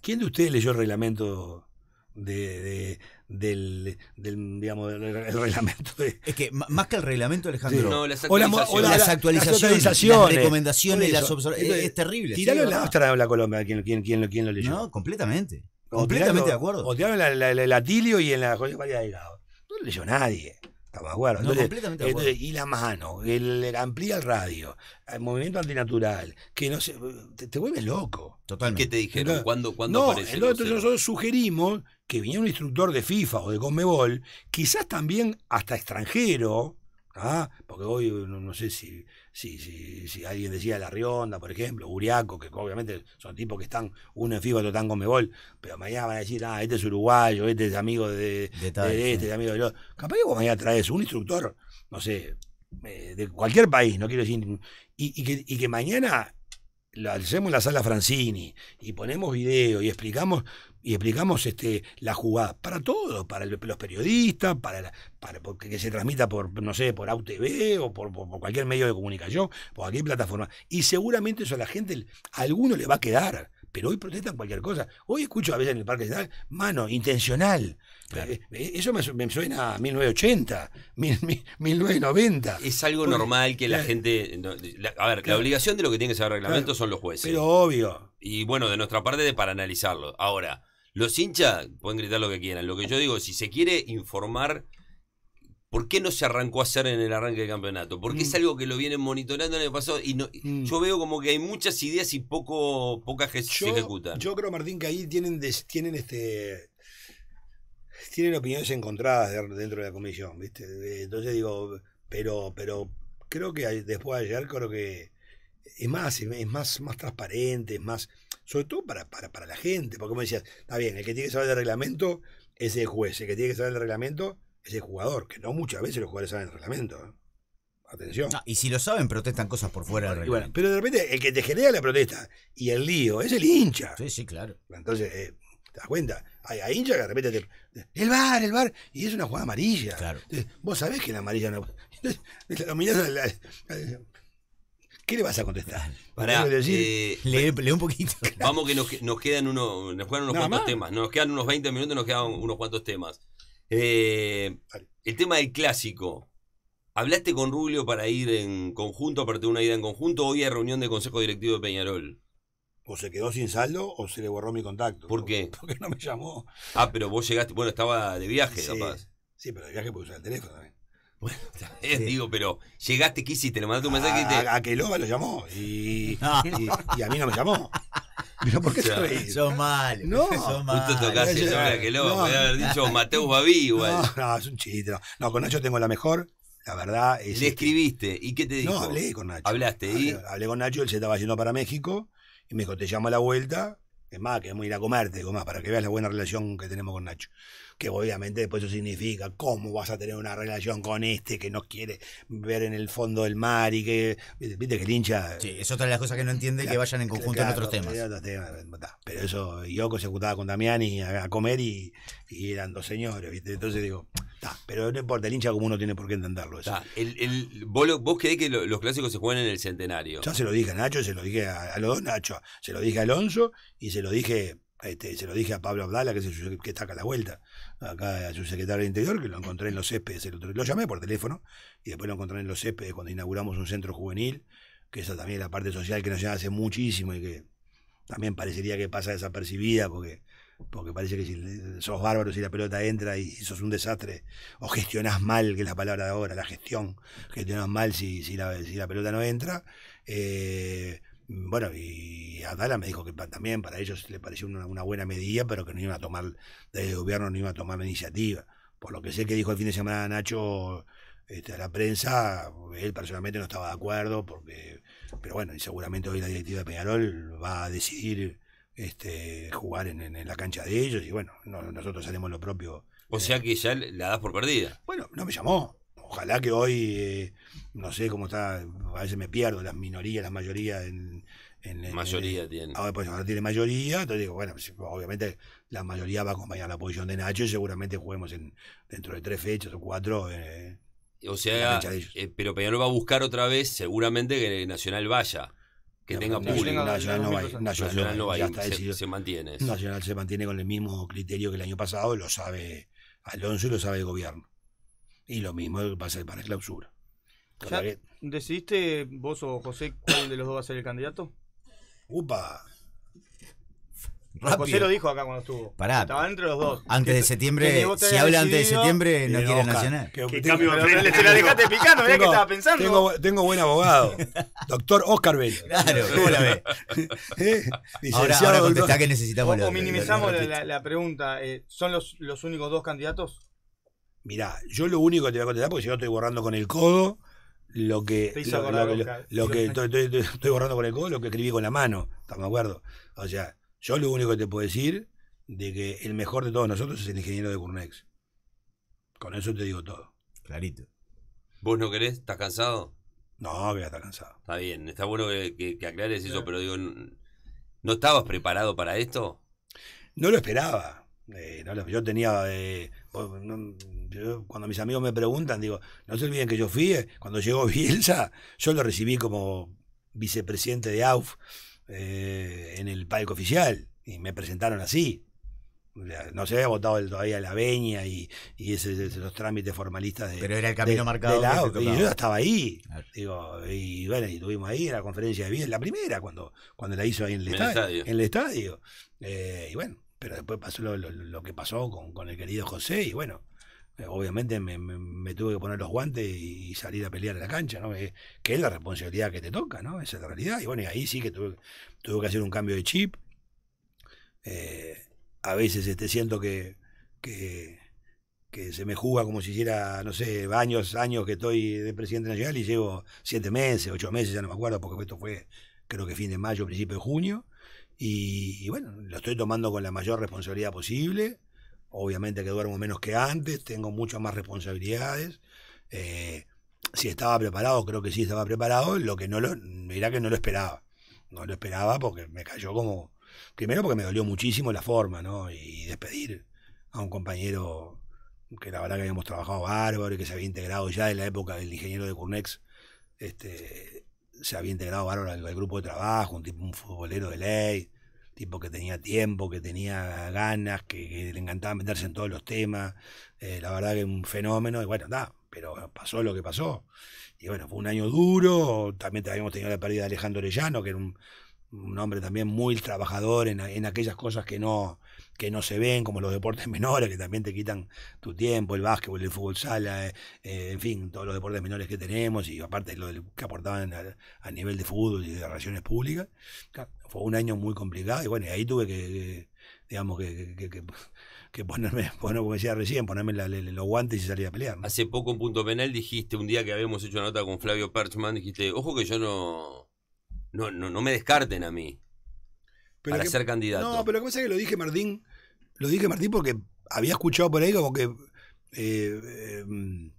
¿Quién de ustedes leyó el reglamento de, de, del, del, digamos el reglamento de... es que más que el reglamento Alejandro no, las actualizaciones, o las, actualizaciones, las, las recomendaciones las es, terrible tiralo en la de la Colombia quién lo leyó no completamente completamente de acuerdo o tiralo en la, y en la José María Delgado no lo leyó nadie no, entonces, eh, y la mano, el, amplía el radio, el movimiento antinatural, que no se, te, vuelve loco. Totalmente. ¿Qué te dijeron? ¿Cuándo, no, nosotros sugerimos que viniera un instructor de FIFA o de Conmebol, quizás también hasta extranjero, ¿ah? porque hoy no sé si si, si, alguien decía La Rionda, por ejemplo, Uriaco, que obviamente son tipos que están, uno en FIFA, otro están Mebol, pero mañana van a decir, ah, este es uruguayo, este es amigo de, este, amigo de otro. Capaz que vos mañana traes un instructor, no sé, eh, de cualquier país, no quiero decir, y, que, y que mañana lo hacemos en la sala Francini y ponemos video y explicamos y explicamos este, la jugada para todos, para los periodistas, para, para que se transmita por, no sé, por AUTV o por, cualquier medio de comunicación, por cualquier plataforma. Y seguramente eso a la gente, a alguno le va a quedar. Pero hoy protestan cualquier cosa. Hoy escucho a veces en el Parque central mano, intencional. Eh, eh, eso me, suena a 1980, 1990. Es algo normal que la gente... a ver, la obligación de lo que tiene que ser el reglamento son los jueces. Pero obvio. Y bueno, de nuestra parte de para analizarlo. Ahora, los hinchas pueden gritar lo que quieran. Lo que yo digo, si se quiere informar, ¿por qué no se arrancó a hacer en el arranque del campeonato? Porque es mm. algo que lo vienen monitorando en el pasado y no, mm. yo veo como que hay muchas ideas y poco poca que se Yo creo, Martín, que ahí tienen, tienen este tienen opiniones encontradas dentro de la comisión, ¿viste? Entonces digo, pero pero creo que después de ayer creo que es más, es más, más transparente, es más sobre todo para, para, la gente, porque como decías, está bien, el que tiene que saber el reglamento es el juez, el que tiene que saber el reglamento es el jugador, que no muchas veces los jugadores saben el reglamento. ¿eh? Atención. y si lo saben, protestan cosas por fuera del bueno, pero de repente el que te genera la protesta y el lío es el hincha. Sí, sí, claro. Entonces, eh, ¿te das cuenta? Hay, hinchas que de repente te, El bar, el bar. Y es una jugada amarilla. Claro. Vos sabés que la amarilla no. [LAUGHS] Entonces, la, de... ¿Qué le vas a contestar? Para eh, un poquito. [LAUGHS] Vamos que nos, quedan unos, nos quedan unos cuantos temas. Nos quedan unos 20 minutos, nos quedan unos cuantos temas. Eh, el tema del clásico. ¿Hablaste con Rubio para ir en conjunto, para tener una ida en conjunto? Hoy hay reunión de consejo directivo de Peñarol. O se quedó sin saldo o se le borró mi contacto. ¿Por qué? [LAUGHS] Porque no me llamó. Ah, pero vos llegaste, bueno, estaba de viaje, capaz. Sí, pero de viaje porque usar el teléfono también. Bueno, digo, pero llegaste, ¿qué hiciste? Le mandaste un mensaje a, y te... A que Loba lo llamó y, a mí no me llamó. Pero [LAUGHS] ¿por qué o mal. No. Justo [LAUGHS] tocaste el nombre que Loba. No, dicho Mateus Babí igual. No, es un chiste. No. con Nacho tengo la mejor. La verdad es... Le este. escribiste. ¿Y qué te dijo? No, hablé con Nacho. Hablaste. hablé con Nacho, él se estaba yendo para México y me dijo, te llamo a la vuelta es más, queremos ir a comerte, digo más, para que veas la buena relación que tenemos con Nacho. Que obviamente después eso significa cómo vas a tener una relación con este que nos quiere ver en el fondo del mar y que. Viste que el hincha. Sí, es otra de las cosas que no entiende que vayan en conjunto en otros temas. pero eso, Yoko se juntaba con Damián y a, comer y, y, eran dos señores, ¿viste? Entonces digo, pero no importa, el hincha como uno tiene por qué entenderlo eso. el, el, vos, creés que los clásicos se juegan en el centenario. ya se lo dije a Nacho, se lo dije a, los dos Nacho, se lo dije a Alonso y se lo dije este, se lo dije a Pablo Abdala, que, es que está acá a la vuelta, acá a su secretario de Interior, que lo encontré en los céspedes, lo llamé por teléfono y después lo encontré en los céspedes cuando inauguramos un centro juvenil, que esa también es la parte social que nos lleva hace muchísimo y que también parecería que pasa desapercibida porque porque parece que si sos bárbaro si la pelota entra y, sos un desastre, o gestionás mal, que es la palabra de ahora, la gestión, gestionás mal si, si, la, si la pelota no entra. Eh, bueno, y Adala me dijo que también para ellos le pareció una, buena medida, pero que no iba a tomar, desde el gobierno no iba a tomar la iniciativa. Por lo que sé que dijo el fin de semana Nacho este, a la prensa, él personalmente no estaba de acuerdo, porque, pero bueno, y seguramente hoy la directiva de Peñarol va a decidir este, jugar en, la cancha de ellos y bueno, nosotros haremos lo propio. O sea que ya la das por perdida. Bueno, no me llamó. Ojalá que hoy, eh, no sé cómo está, a veces me pierdo las minorías, las mayorías en... mayoría tiene. Ah, pues, ahora, tiene mayoría, entonces digo, bueno, pues, obviamente la mayoría va a acompañar la posición de Nacho y seguramente juguemos en, dentro de tres fechas o cuatro. Eh, o sea, pero eh, pero Peñarol va a buscar otra vez, seguramente que Nacional vaya que tenga Nacional, no, va, Nacional no se, se mantiene. Nacional se mantiene con el mismo criterio que el año pasado, lo sabe Alonso y lo sabe el gobierno. Y lo mismo va a ser para la clausura. ¿Decidiste vos o José cuál de los dos va a ser el candidato? Upa, Rápido. José lo dijo acá cuando estuvo. Pará. Estaban entre los dos. Antes de septiembre, si habla antes de septiembre, no quiere Nacional. Que, cambio, le, te la dejaste picando, mirá que estaba pensando. Tengo, buen abogado. [LAUGHS] Doctor Oscar Bello. Claro, ¿cómo la ve? [LAUGHS] Ahora, ahora que necesitamos la minimizamos la, pregunta. Eh, ¿Son los, los únicos dos candidatos? Mirá, yo lo único que te voy a contestar, porque si no estoy borrando con el codo lo que lo, que estoy, estoy, borrando con el codo lo que escribí con la mano estamos de acuerdo o sea yo lo único que te puedo decir de que el mejor de todos nosotros es el ingeniero de Curnex. Con eso te digo todo. Clarito. ¿Vos no querés? ¿Estás cansado? No, que a está cansado. Está bien, está bueno que, aclares eso, pero digo, ¿no estabas preparado para esto? No lo esperaba. Eh, yo tenía. Eh, cuando mis amigos me preguntan, digo, no se olviden que yo fui. Eh, cuando llegó [LAUGHS] Bielsa, yo lo recibí como vicepresidente de AUF. Eh, en el palco oficial y me presentaron así. no se había votado todavía la veña y, y ese, los trámites formalistas de. Pero era el camino marcado. y yo estaba ahí. Digo, y bueno, y tuvimos ahí la conferencia de bien, la primera, cuando, cuando la hizo ahí en el, estadio, En el estadio. Eh, y bueno, pero después pasó lo, que pasó con, con, el querido José, y bueno, eh, obviamente me, tuve que poner los guantes y, salir a pelear en la cancha, ¿no? Eh, que, es la responsabilidad que te toca, ¿no? Esa es la realidad. Y bueno, ahí sí que tuve, que hacer un cambio de chip. Eh, a veces este, siento que, se me juega como si hiciera, no sé, años, años que estoy de presidente nacional y llevo siete meses, ocho meses, ya no me acuerdo, porque esto fue creo que fin de mayo, principio de junio. y bueno, lo estoy tomando con la mayor responsabilidad posible obviamente que duermo menos que antes, tengo muchas más responsabilidades. Eh, si estaba preparado, creo que sí estaba preparado, lo que no lo, mira que no lo esperaba. No lo esperaba porque me cayó como, primero porque me dolió muchísimo la forma, ¿no? Y despedir a un compañero que la verdad que habíamos trabajado bárbaro y que se había integrado ya en la época del ingeniero de Curnex, este, se había integrado bárbaro al, grupo de trabajo, un tipo, un futbolero de ley, tipo que tenía tiempo, que tenía ganas, que, le encantaba meterse en todos los temas, eh, la verdad que un fenómeno, y bueno, da, pero pasó lo que pasó. Y bueno, fue un año duro, también habíamos tenido la pérdida de Alejandro Orellano, que era un, hombre también muy trabajador en, en aquellas cosas que no, que no se ven, como los deportes [LAUGHS] menores, que también te quitan tu tiempo, el básquetbol, el fútbol sala, eh, eh, en fin, todos los deportes menores que tenemos, y aparte lo que aportaban a, nivel de fútbol y de relaciones públicas. Fue un año muy complicado, y bueno, ahí tuve que, digamos, que, ponerme, [LAUGHS] bueno, como decía recién, ponerme los guantes y salir a pelear. Hace poco en Punto Penal dijiste, un día que habíamos hecho una nota con Flavio Perchman, dijiste, ojo que yo no, no, no, me descarten a mí para ser candidato. No, pero lo que es que lo dije, Mardín, lo dije Martín porque había escuchado por ahí como que eh, em,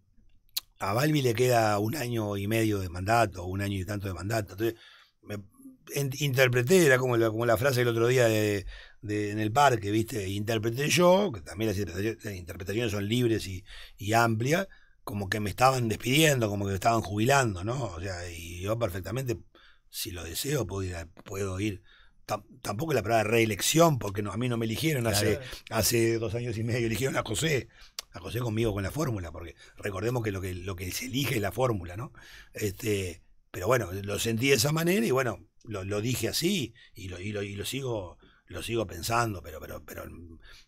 a Balbi le queda un año y medio de mandato, un año y tanto de mandato. Entonces, me, interpreté, era como la, como la frase del otro día de, en el parque, ¿viste? Interpreté yo, que también las interpretaciones son libres y, amplias, como que me estaban despidiendo, como que me estaban jubilando, ¿no? O sea, y yo perfectamente, si lo deseo, puedo ir tampoco la palabra reelección, porque a mí no me eligieron hace, hace dos años y medio, eligieron a José, a José conmigo con la fórmula, porque recordemos que lo que, lo que se elige es la fórmula, ¿no? Este, pero bueno, lo sentí de esa manera y bueno, lo, dije así y lo, y lo, y lo sigo lo sigo pensando, pero pero pero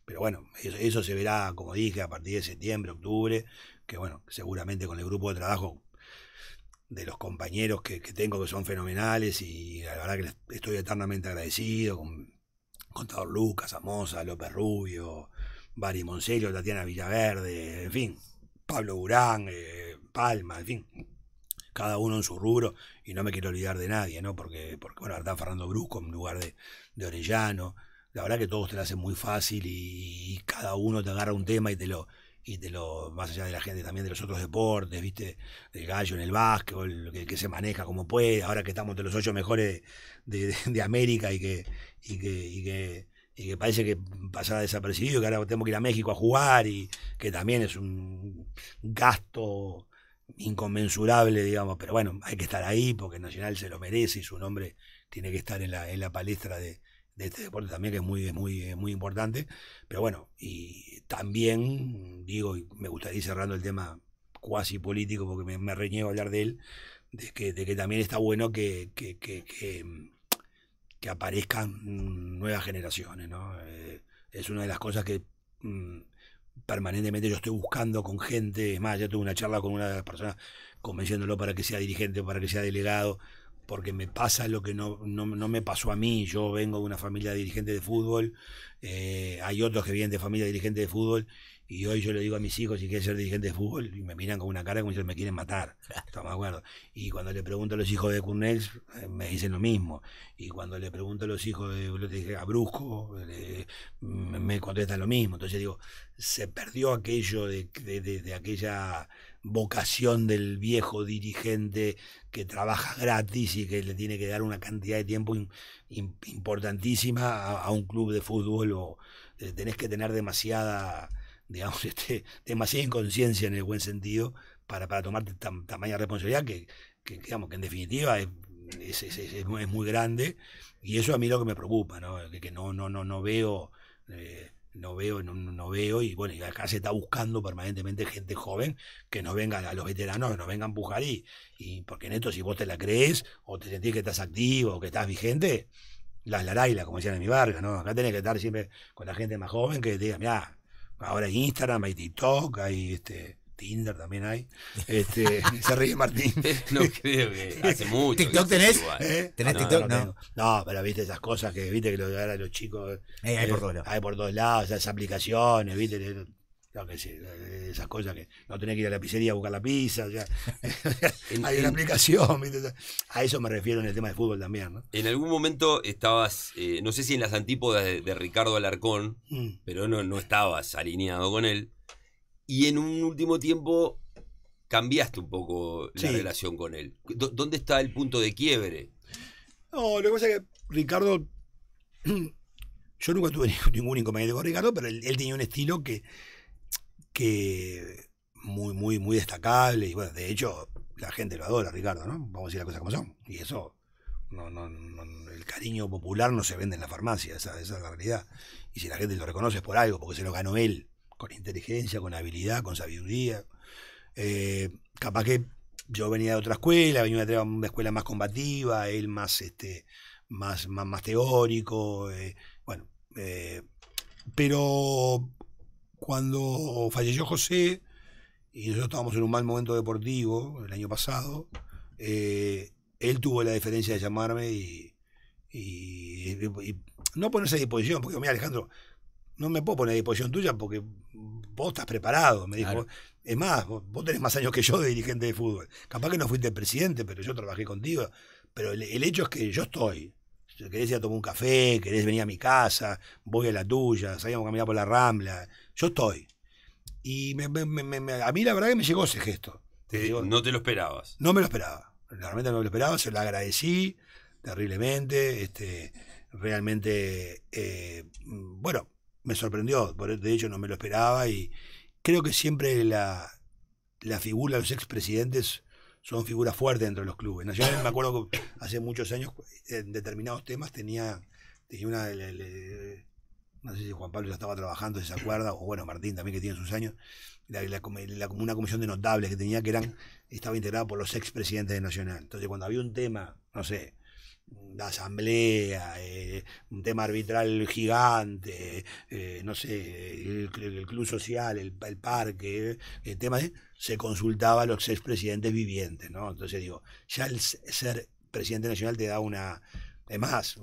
pero bueno, eso se verá, como dije, a partir de septiembre, octubre, que bueno, seguramente con el grupo de trabajo de los compañeros que, tengo que son fenomenales y la verdad que les estoy eternamente agradecido con Contador Lucas, Amosa, López Rubio, Bari Moncelo, Tatiana Villaverde, en fin, Pablo Durán, eh, Palma, en fin, cada uno en su rubro y no me quiero olvidar de nadie, ¿no? Porque, porque bueno, verdad Fernando Brusco en lugar de, de Orellano, la verdad que todos te lo hacen muy fácil y cada uno te agarra un tema y te lo, y de lo más allá de la gente también de los otros deportes, ¿viste? Del gallo en el básquetbol, que, que se maneja como puede, ahora que estamos de los ocho mejores de, América y que, y que, y que, parece que pasaba desapercibido, que ahora tenemos que ir a México a jugar y que también es un gasto inconmensurable, digamos, pero bueno, hay que estar ahí porque Nacional se lo merece y su nombre tiene que estar en la, en la palestra de, de este deporte también, que es muy, muy, muy importante. Pero bueno, y también digo, y me gustaría ir cerrando el tema cuasi político, porque me, me hablar de él, de que, también está bueno que, que, mm, aparezcan nuevas generaciones, eh, es una de las cosas que mm, permanentemente yo estoy buscando con gente, es más, ya tuve una charla con una de las personas convenciéndolo para que sea dirigente, para que sea delegado, porque me pasa lo que no, me pasó a mí. Yo vengo de una familia dirigente de fútbol, eh, hay otros que vienen de familia dirigente de fútbol, y hoy yo le digo a mis hijos si quieren ser dirigente de fútbol, y me miran con una cara como si me quieren matar. Estamos de acuerdo. Y cuando le pregunto a los hijos de Cunels eh, me dicen lo mismo. Y cuando le pregunto a los hijos de a Brusco, me contestan lo mismo. Entonces digo, se perdió aquello de aquella vocación del viejo dirigente que trabaja gratis y que le tiene que dar una cantidad de tiempo importantísima a, un club de fútbol o eh, tenés que tener demasiada, digamos, [LAUGHS] este, demasiada inconsciencia en el buen sentido para, tomarte tamaña responsabilidad que, digamos, que en definitiva es, es, muy grande y eso a mí lo que me preocupa, ¿no? Que, no, no, no, no veo... Eh, no veo, no, veo, y bueno, acá se está buscando permanentemente gente joven que nos venga, a los veteranos, que nos vengan a empujar y, porque en esto si vos te la crees o te sentís que estás activo que estás vigente, las larailas, como decían en mi barrio, ¿no? Acá tenés que estar siempre con la gente más joven que te diga, mira, ahora hay Instagram, hay TikTok, hay este Tinder también hay. Este, [LAUGHS] se ríe Martín. no creo que hace [LAUGHS] mucho. ¿TikTok tenés? ¿eh? ¿Tenés TikTok? No, pero viste esas cosas que viste que los chicos. Eh, eh, hay por todos lados. esas aplicaciones, viste. esas cosas que no tenés que ir a la pizzería a buscar la pizza. [LAUGHS] hay una aplicación. A eso me refiero en el tema de fútbol también. ¿no? En algún momento estabas, no sé si en las antípodas de, Ricardo Alarcón, mm. pero no, no estabas alineado con él. Y en un último tiempo cambiaste un poco la relación con él. ¿Dónde está el punto de quiebre? No, lo que pasa es que Ricardo, [CLEARS THROAT] yo nunca tuve [LAUGHS] ningún inconveniente con Ricardo, pero él, tenía un estilo que, que muy, muy, muy destacable. Y bueno, de hecho, la gente lo adora, Ricardo, ¿no? Vamos a decir las cosas como son. Y eso, no, el cariño popular no se vende en la farmacia, esa, esa es la realidad. Y si la gente lo reconoce es por algo, porque se lo ganó él con inteligencia, con habilidad, con sabiduría. Eh, capaz que yo venía de otra escuela, venía de una escuela más combativa, él más, este, más, más, teórico. Eh, bueno, eh, pero cuando falleció José, y nosotros estábamos en un mal momento deportivo el año pasado, él tuvo la diferencia de llamarme y, y no ponerse a disposición, porque mira Alejandro, no me puedo poner a disposición tuya porque vos estás preparado. Me dijo, es más, vos, tenés más años que yo de dirigente de fútbol. Capaz que no fuiste presidente, pero yo trabajé contigo. Pero el, hecho es que yo estoy. querés ir a tomar un café, querés venir a mi casa, voy a la tuya, salíamos a caminar por la rambla. Yo estoy. Y a mí la verdad que me llegó ese gesto. Te, eh, no te lo esperabas. No me lo esperaba. Realmente no me lo esperaba, se lo agradecí terriblemente. Este, realmente, eh, mm, bueno, me sorprendió, e, de hecho no me lo esperaba y creo que siempre la, la figura de los expresidentes son figuras fuertes dentro de los clubes. Nacional, me acuerdo que hace muchos años, en determinados temas, tenía, tenía una. no sé si Juan Pablo ya estaba trabajando, si se acuerda, o bueno, Martín también, que tiene sus años. La, una comisión de notables que tenía que eran estaba integrada por los expresidentes de Nacional. Entonces, cuando había un tema, no sé, la asamblea, eh, un tema arbitral gigante, eh, no sé, el, club social, el, parque, eh, el tema de, se consultaba a los expresidentes vivientes, ¿no? Entonces digo, ya el ser presidente nacional te da una... Es más,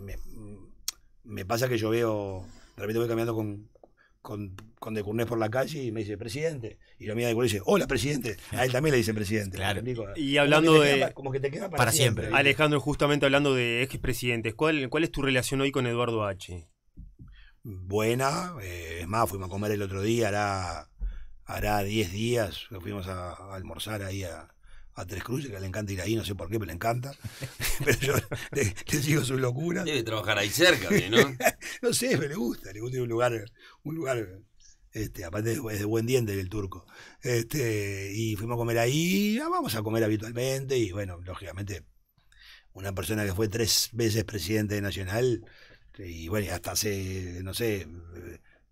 me, pasa que yo veo, de repente voy cambiando con, con, con por la calle y me dice, presidente. Y la mira de Curnés dice, hola, presidente. A él también le dicen presidente. Y hablando de. como que te queda para, siempre. Alejandro, justamente hablando de presidentes ¿cuál, ¿cuál es tu relación hoy con Eduardo H? Buena. Eh, es más, fuimos a comer el otro día, hará, hará 10 días. fuimos a almorzar ahí a, a Tres Cruces, que le encanta ir ahí, no sé por qué, pero le encanta. [LAUGHS] pero yo te sigo su locura. Debe trabajar ahí cerca, ¿no? [LAUGHS] no sé, pero le gusta, le gusta un lugar, un lugar, este, aparte es de buen diente el turco. Este, y fuimos a comer ahí, vamos a comer habitualmente, y bueno, lógicamente, una persona que fue tres veces presidente Nacional, y bueno, hasta hace, no sé,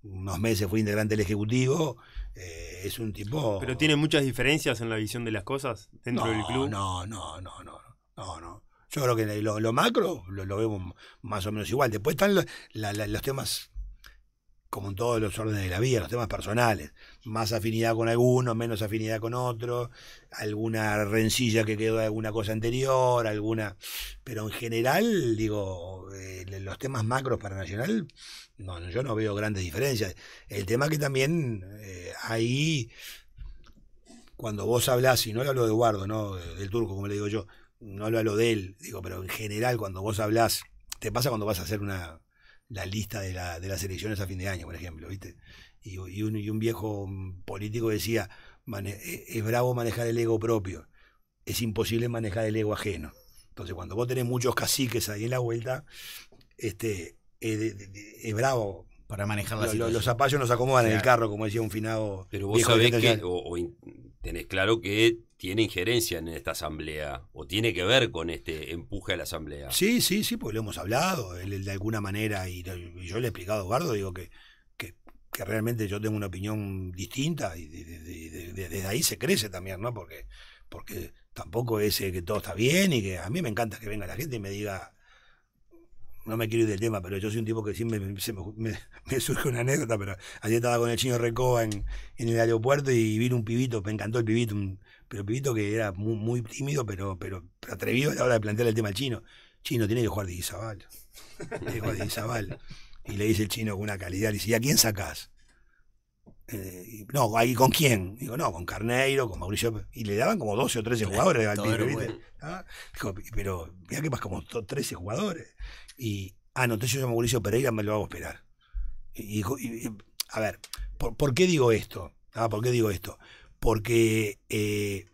unos meses fui integrante del Ejecutivo, eh, es un tipo... ¿Pero tiene muchas diferencias en la visión de las cosas dentro del club? No, no, no, no, no, no. Yo creo que lo, macro lo, vemos más o menos igual. Después están los temas como en todos los órdenes de la vida, los temas personales. Más afinidad con algunos, menos afinidad con otro, alguna rencilla que quedó de alguna cosa anterior, alguna... Pero en general, digo, eh, los temas macros para Nacional, no, yo no veo grandes diferencias. El tema que también eh, ahí, cuando vos hablas y no lo hablo de Eduardo, ¿no? del turco, como le digo yo, no lo hablo de él, digo, pero en general cuando vos hablas te pasa cuando vas a hacer una la lista de, la, de, las elecciones a fin de año, por ejemplo, ¿viste? Y, un, viejo político decía, e-, es bravo manejar el ego propio, es imposible manejar el ego ajeno. Entonces, cuando vos tenés muchos caciques ahí en la vuelta, este, es, bravo para manejar la Los zapallos nos acomodan en el carro, como decía un finado. Pero vos sabés este que, o, tenés claro que tiene injerencia en esta asamblea o tiene que ver con este empuje a la asamblea. Sí, sí, sí, pues lo hemos hablado él, de alguna manera y, yo le he explicado a Eduardo, digo que, que, realmente yo tengo una opinión distinta y desde ahí se crece también, ¿no? Porque, porque tampoco es eh, que todo está bien y que a mí me encanta que venga la gente y me diga, no me quiero ir del tema, pero yo soy un tipo que siempre me, surge una anécdota, pero ayer estaba con el chino Recoba en, en el aeropuerto y vino un pibito, me encantó el pibito, pero pibito que era muy, tímido, pero, pero atrevido a la hora de plantear el tema al chino. Chino, tiene que jugar de Izabal. Tiene de Y le dice el chino con una calidad, le dice, ¿y a quién sacás? Eh, no, ¿y con quién? Digo, no, con Carneiro, con Mauricio. Y le daban como 12 o 13 jugadores al ¿Ah? Dijo, pero mira que más como 13 jugadores. Y, ah, no, entonces yo a Mauricio Pereira me lo hago esperar. Y, a ver, ¿por, qué digo esto? Ah, ¿por qué digo esto? porque eh,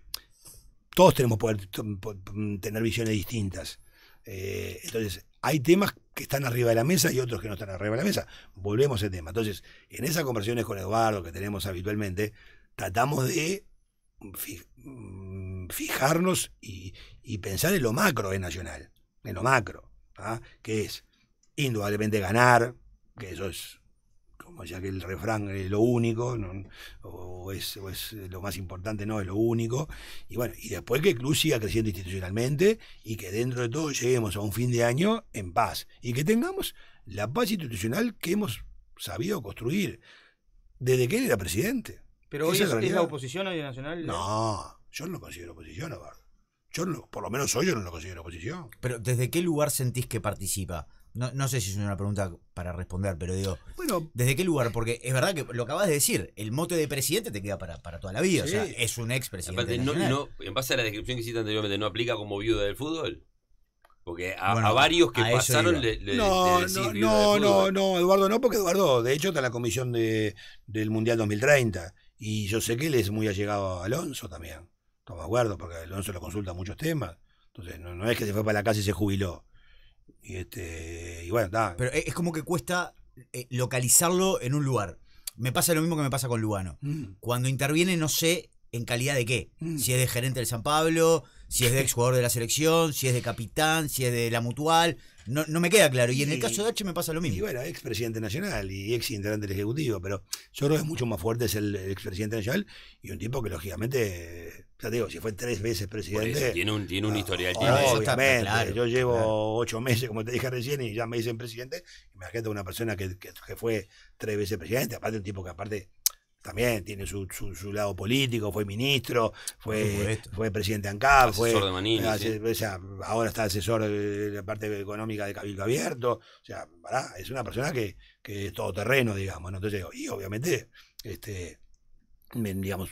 todos tenemos poder tener visiones distintas. Eh, entonces, hay temas que están arriba de la mesa y otros que no están arriba de la mesa. Volvemos al tema. Entonces, en esas conversaciones con Eduardo que tenemos habitualmente, tratamos de mm, fijarnos y, pensar en lo macro en Nacional, en lo macro, ¿ah? que es indudablemente ganar, que eso es o ya que el refrán es lo único, o, es, lo más importante, no, es lo único. Y bueno, y después que el club siga creciendo institucionalmente y que dentro de todo lleguemos a un fin de año en paz y que tengamos la paz institucional que hemos sabido construir desde que él era presidente. Pero hoy es, la oposición hoy nacional. No, yo no lo considero oposición, Yo no, por lo menos hoy yo no lo considero oposición. Pero ¿desde qué lugar sentís que participa? No, sé si es una pregunta para responder, pero digo, bueno, ¿desde qué lugar? Porque es verdad que lo acabas de decir, el mote de presidente te queda para, para toda la vida. O sea, es un ex presidente. en base a la descripción que hiciste anteriormente, ¿no aplica como viuda del fútbol? Porque a, varios que pasaron le, le, no, no, no, no, Eduardo no, porque Eduardo, de hecho, está en la comisión de, del Mundial 2030. Y yo sé que él es muy allegado a Alonso también. Estamos de acuerdo, porque Alonso lo consulta muchos temas. Entonces, no, no es que se fue para la casa y se jubiló. Y, este, y bueno, da. Pero e, es como que cuesta eh, localizarlo en un lugar. Me pasa lo mismo que me pasa con Lugano. Mm. Cuando interviene no sé en calidad de qué. Mm. Si es de gerente del San Pablo, si es de exjugador de la selección, si es de capitán, si es de la mutual. No, no me queda claro. Y, en el caso de H me pasa lo mismo. Y bueno, ex presidente nacional y ex integrante del Ejecutivo, pero yo es mucho más fuerte es el ex presidente nacional y un tipo que lógicamente digo, si fue tres veces presidente. tiene un, tiene un ah, historial. yo llevo ocho meses, como te dije recién, y ya me dicen presidente. Imagínate una persona que, fue tres veces presidente, aparte un tipo que aparte también tiene su, lado político, fue ministro, fue, fue presidente de ANCAP, asesor de eh, ahora está asesor de la parte económica de Cabildo Abierto, o sea, es una persona que, que es terreno digamos, ¿no? entonces, y obviamente, este, digamos,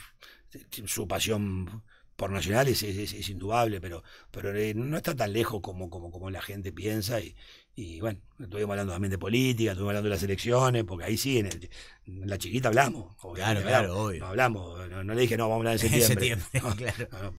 su pasión por nacionales es, indudable, pero, pero eh, no está tan lejos como, como, como la gente piensa. Y, bueno, estuvimos hablando también de política, estuvimos hablando de las elecciones, porque ahí sí, en, la chiquita hablamos. Claro, claro, hablamos, No hablamos, no, le dije, no, vamos a hablar [LAUGHS] en septiembre. [LAUGHS]